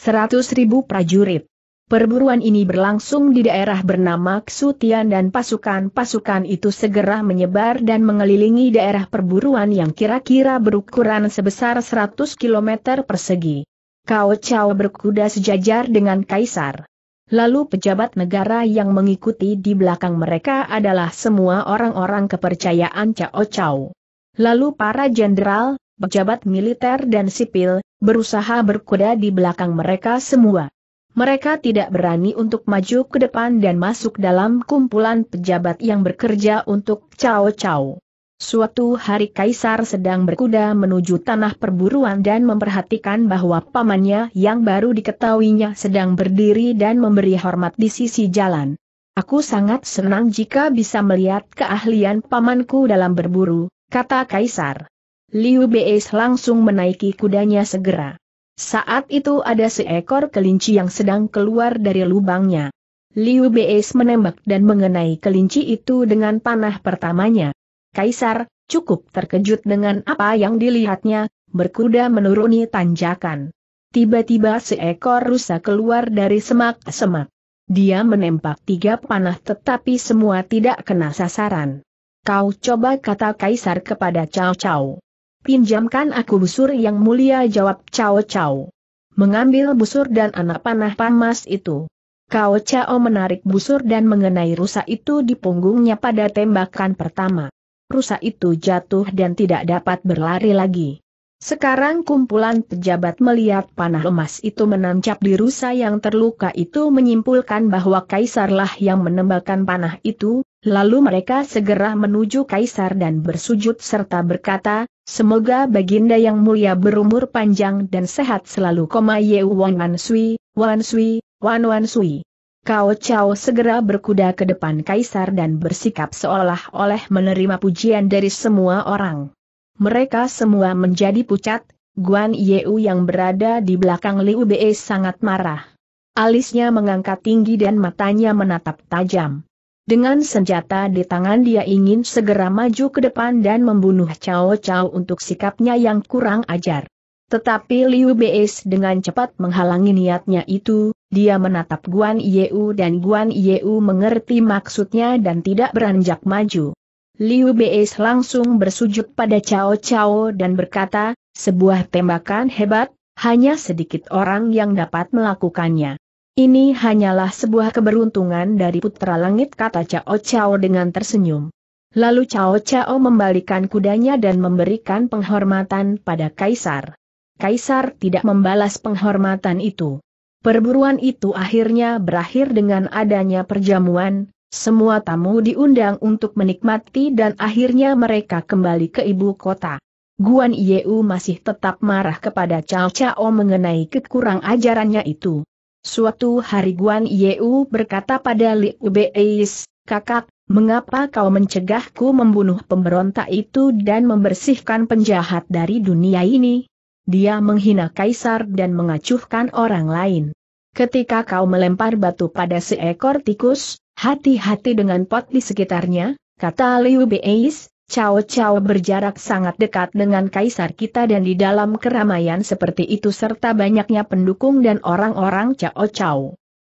100 ribu prajurit. Perburuan ini berlangsung di daerah bernama Ksutian dan pasukan-pasukan itu segera menyebar dan mengelilingi daerah perburuan yang kira-kira berukuran sebesar 100 km persegi. Cao Cao berkuda sejajar dengan Kaisar. Lalu pejabat negara yang mengikuti di belakang mereka adalah semua orang-orang kepercayaan Cao Cao. Lalu para jenderal, pejabat militer dan sipil, berusaha berkuda di belakang mereka semua. Mereka tidak berani untuk maju ke depan dan masuk dalam kumpulan pejabat yang bekerja untuk Cao Cao. Suatu hari Kaisar sedang berkuda menuju tanah perburuan dan memperhatikan bahwa pamannya yang baru diketahuinya sedang berdiri dan memberi hormat di sisi jalan. Aku sangat senang jika bisa melihat keahlian pamanku dalam berburu, kata Kaisar. Liu Beis langsung menaiki kudanya segera. Saat itu ada seekor kelinci yang sedang keluar dari lubangnya. Liu Bei menembak dan mengenai kelinci itu dengan panah pertamanya. Kaisar, cukup terkejut dengan apa yang dilihatnya, berkuda menuruni tanjakan. Tiba-tiba seekor rusa keluar dari semak-semak. Dia menembak tiga panah tetapi semua tidak kena sasaran. Kau coba kata Kaisar kepada Cao Cao. Pinjamkan aku busur yang mulia jawab Cao Cao. Mengambil busur dan anak panah panas itu. Cao Cao menarik busur dan mengenai rusa itu di punggungnya pada tembakan pertama. Rusa itu jatuh dan tidak dapat berlari lagi. Sekarang kumpulan pejabat melihat panah emas itu menancap di rusa yang terluka itu menyimpulkan bahwa kaisarlah yang menembakkan panah itu, lalu mereka segera menuju kaisar dan bersujud serta berkata, Semoga Baginda Yang Mulia berumur panjang dan sehat selalu, koma Ye Wan Wan Sui, Wan Sui, Wan Wan Sui. Kao Chao segera berkuda ke depan kaisar dan bersikap seolah-olah menerima pujian dari semua orang. Mereka semua menjadi pucat, Guan Yeu yang berada di belakang Liu Be sangat marah. Alisnya mengangkat tinggi dan matanya menatap tajam. Dengan senjata di tangan dia ingin segera maju ke depan dan membunuh Cao Cao untuk sikapnya yang kurang ajar. Tetapi Liu Beis dengan cepat menghalangi niatnya itu, dia menatap Guan Yeu dan Guan Yeu mengerti maksudnya dan tidak beranjak maju. Liu Beis langsung bersujud pada Cao Cao dan berkata, sebuah tembakan hebat, hanya sedikit orang yang dapat melakukannya. Ini hanyalah sebuah keberuntungan dari putra langit kata Cao Cao dengan tersenyum. Lalu Cao Cao membalikan kudanya dan memberikan penghormatan pada Kaisar. Kaisar tidak membalas penghormatan itu. Perburuan itu akhirnya berakhir dengan adanya perjamuan, semua tamu diundang untuk menikmati dan akhirnya mereka kembali ke ibu kota. Guan Yeu masih tetap marah kepada Cao Cao mengenai kekurang ajarannya itu. Suatu hari Guan Yeu berkata pada Liu Ubeis, kakak, mengapa kau mencegahku membunuh pemberontak itu dan membersihkan penjahat dari dunia ini? Dia menghina kaisar dan mengacuhkan orang lain. Ketika kau melempar batu pada seekor tikus, hati-hati dengan pot di sekitarnya, kata Liu Beis, Cao Cao berjarak sangat dekat dengan kaisar kita dan di dalam keramaian seperti itu serta banyaknya pendukung dan orang-orang Cao Cao.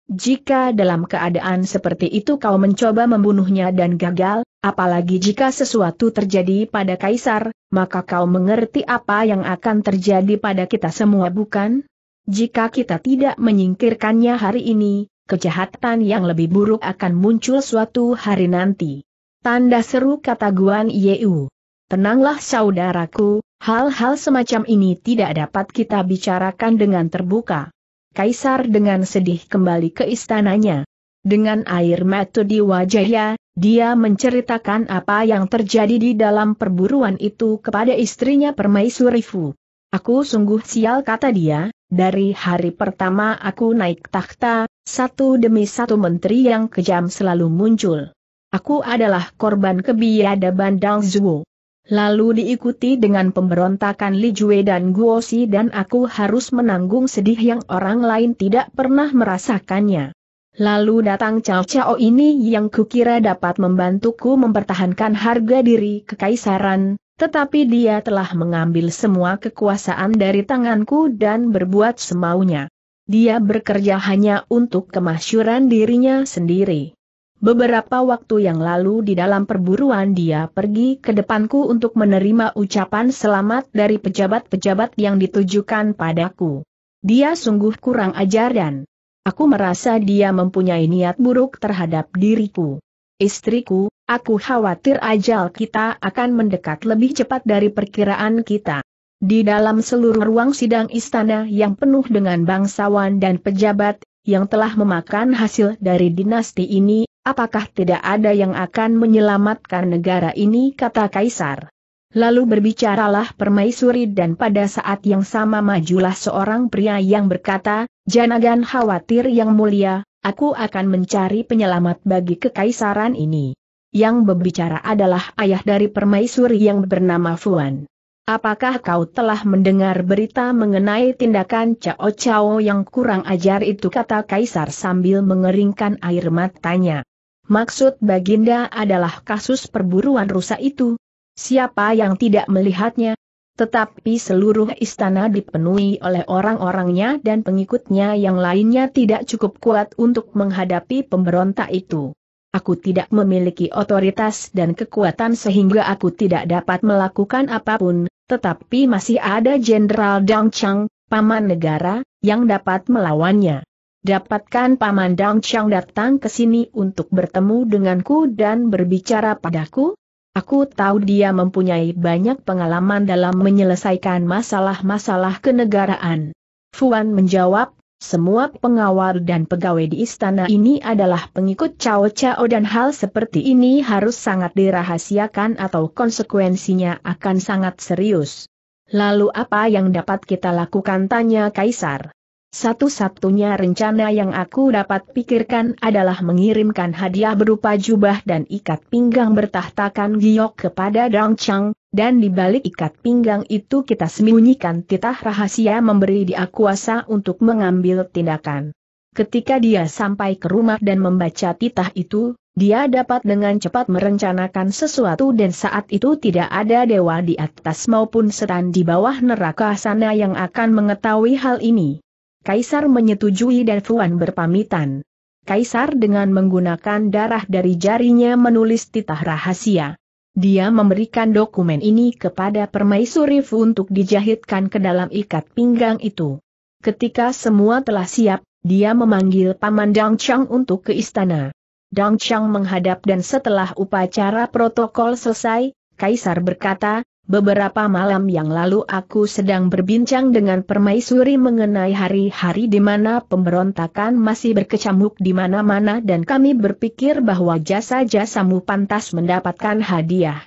Jika dalam keadaan seperti itu kau mencoba membunuhnya dan gagal, apalagi jika sesuatu terjadi pada kaisar, maka kau mengerti apa yang akan terjadi pada kita semua bukan? Jika kita tidak menyingkirkannya hari ini, kejahatan yang lebih buruk akan muncul suatu hari nanti. Tanda seru kata Guan Yeu. Tenanglah saudaraku, hal-hal semacam ini tidak dapat kita bicarakan dengan terbuka. Kaisar dengan sedih kembali ke istananya. Dengan air mata di wajahnya, dia menceritakan apa yang terjadi di dalam perburuan itu kepada istrinya Permaisuri Fu. Aku sungguh sial kata dia, dari hari pertama aku naik takhta, satu demi satu menteri yang kejam selalu muncul. Aku adalah korban kebiadaban Dang Zuo. Lalu diikuti dengan pemberontakan Li Jue dan Guo Xi dan aku harus menanggung sedih yang orang lain tidak pernah merasakannya. Lalu datang Cao Cao ini yang kukira dapat membantuku mempertahankan harga diri kekaisaran, tetapi dia telah mengambil semua kekuasaan dari tanganku dan berbuat semaunya. Dia bekerja hanya untuk kemasyuran dirinya sendiri. Beberapa waktu yang lalu di dalam perburuan dia pergi ke depanku untuk menerima ucapan selamat dari pejabat-pejabat yang ditujukan padaku. Dia sungguh kurang ajar dan aku merasa dia mempunyai niat buruk terhadap diriku. Istriku, aku khawatir ajal kita akan mendekat lebih cepat dari perkiraan kita. Di dalam seluruh ruang sidang istana yang penuh dengan bangsawan dan pejabat, yang telah memakan hasil dari dinasti ini, apakah tidak ada yang akan menyelamatkan negara ini kata Kaisar. Lalu berbicaralah permaisuri dan pada saat yang sama majulah seorang pria yang berkata, Janagan khawatir yang mulia, aku akan mencari penyelamat bagi kekaisaran ini. Yang berbicara adalah ayah dari permaisuri yang bernama Fuan. Apakah kau telah mendengar berita mengenai tindakan Cao Cao yang kurang ajar itu kata Kaisar sambil mengeringkan air matanya. Maksud Baginda adalah kasus perburuan rusa itu. Siapa yang tidak melihatnya? Tetapi seluruh istana dipenuhi oleh orang-orangnya dan pengikutnya yang lainnya tidak cukup kuat untuk menghadapi pemberontak itu. Aku tidak memiliki otoritas dan kekuatan sehingga aku tidak dapat melakukan apapun, tetapi masih ada Jenderal Dang Chang, paman negara, yang dapat melawannya. Dapatkan Paman Dang Chang datang ke sini untuk bertemu denganku dan berbicara padaku? Aku tahu dia mempunyai banyak pengalaman dalam menyelesaikan masalah-masalah kenegaraan. Fuan menjawab, semua pengawal dan pegawai di istana ini adalah pengikut Cao Cao dan hal seperti ini harus sangat dirahasiakan atau konsekuensinya akan sangat serius. Lalu apa yang dapat kita lakukan tanya Kaisar? Satu-satunya rencana yang aku dapat pikirkan adalah mengirimkan hadiah berupa jubah dan ikat pinggang bertahtakan giok kepada Dang Chang, dan di balik ikat pinggang itu kita sembunyikan titah rahasia memberi dia kuasa untuk mengambil tindakan. Ketika dia sampai ke rumah dan membaca titah itu, dia dapat dengan cepat merencanakan sesuatu dan saat itu tidak ada dewa di atas maupun setan di bawah neraka sana yang akan mengetahui hal ini. Kaisar menyetujui dan Fuan berpamitan. Kaisar dengan menggunakan darah dari jarinya menulis titah rahasia. Dia memberikan dokumen ini kepada permaisuri Fu untuk dijahitkan ke dalam ikat pinggang itu. Ketika semua telah siap, dia memanggil Paman Dang Chang untuk ke istana. Dang Chang menghadap dan setelah upacara protokol selesai, Kaisar berkata, Beberapa malam yang lalu aku sedang berbincang dengan permaisuri mengenai hari-hari di mana pemberontakan masih berkecamuk di mana-mana dan kami berpikir bahwa jasa-jasamu pantas mendapatkan hadiah.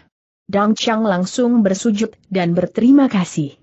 Dang Chang langsung bersujud dan berterima kasih.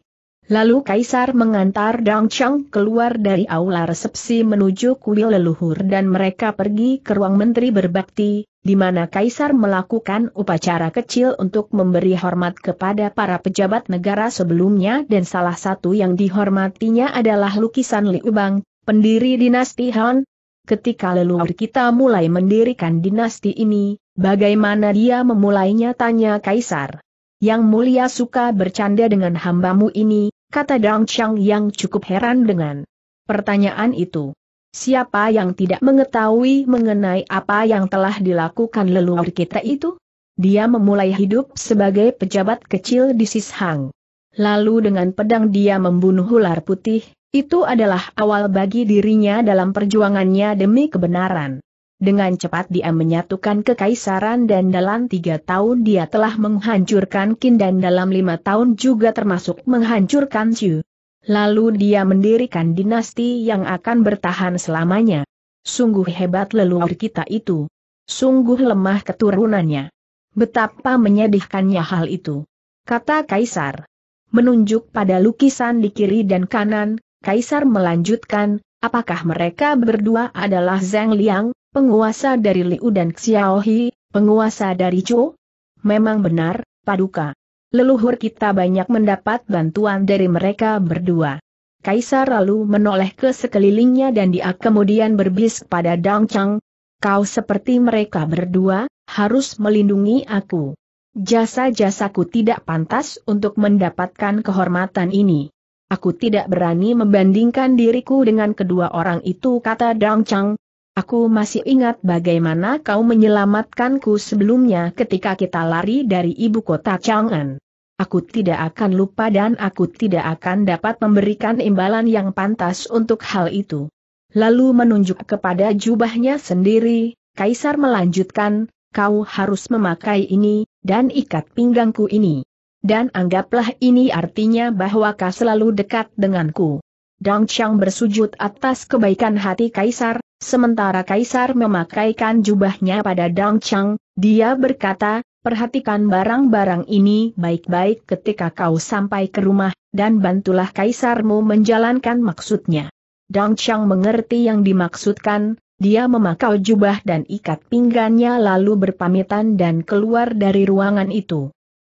Lalu Kaisar mengantar Dang Chang keluar dari aula resepsi menuju kuil leluhur dan mereka pergi ke ruang menteri berbakti, di mana Kaisar melakukan upacara kecil untuk memberi hormat kepada para pejabat negara sebelumnya dan salah satu yang dihormatinya adalah lukisan Liu Bang, pendiri dinasti Han. Ketika leluhur kita mulai mendirikan dinasti ini, bagaimana dia memulainya tanya Kaisar. Yang mulia suka bercanda dengan hambamu ini, kata Dang Chang yang cukup heran dengan pertanyaan itu. Siapa yang tidak mengetahui mengenai apa yang telah dilakukan leluhur kita itu? Dia memulai hidup sebagai pejabat kecil di Sishang. Lalu dengan pedang dia membunuh ular putih, itu adalah awal bagi dirinya dalam perjuangannya demi kebenaran. Dengan cepat dia menyatukan kekaisaran dan dalam tiga tahun dia telah menghancurkan Qin dan dalam lima tahun juga termasuk menghancurkan Chu. Lalu dia mendirikan dinasti yang akan bertahan selamanya. Sungguh hebat leluhur kita itu. Sungguh lemah keturunannya. Betapa menyedihkannya hal itu. Kata Kaisar. Menunjuk pada lukisan di kiri dan kanan, Kaisar melanjutkan, apakah mereka berdua adalah Zhang Liang, penguasa dari Liu dan Xiaohi, penguasa dari Chu? Memang benar, Paduka. Leluhur kita banyak mendapat bantuan dari mereka berdua. Kaisar lalu menoleh ke sekelilingnya dan dia kemudian berbis pada Dang Chang. Kau seperti mereka berdua, harus melindungi aku. Jasa-jasaku tidak pantas untuk mendapatkan kehormatan ini. Aku tidak berani membandingkan diriku dengan kedua orang itu kata Dang Chang, Aku masih ingat bagaimana kau menyelamatkanku sebelumnya ketika kita lari dari ibu kota Chang'an. Aku tidak akan lupa dan aku tidak akan dapat memberikan imbalan yang pantas untuk hal itu. Lalu menunjuk kepada jubahnya sendiri, Kaisar melanjutkan, kau harus memakai ini, dan ikat pinggangku ini. Dan anggaplah ini artinya bahwa kau selalu dekat denganku. Dong Chang bersujud atas kebaikan hati Kaisar, Sementara Kaisar memakaikan jubahnya pada Dang Chang, dia berkata, perhatikan barang-barang ini baik-baik ketika kau sampai ke rumah, dan bantulah Kaisarmu menjalankan maksudnya. Dang Chang mengerti yang dimaksudkan, dia memakai jubah dan ikat pinggannya lalu berpamitan dan keluar dari ruangan itu.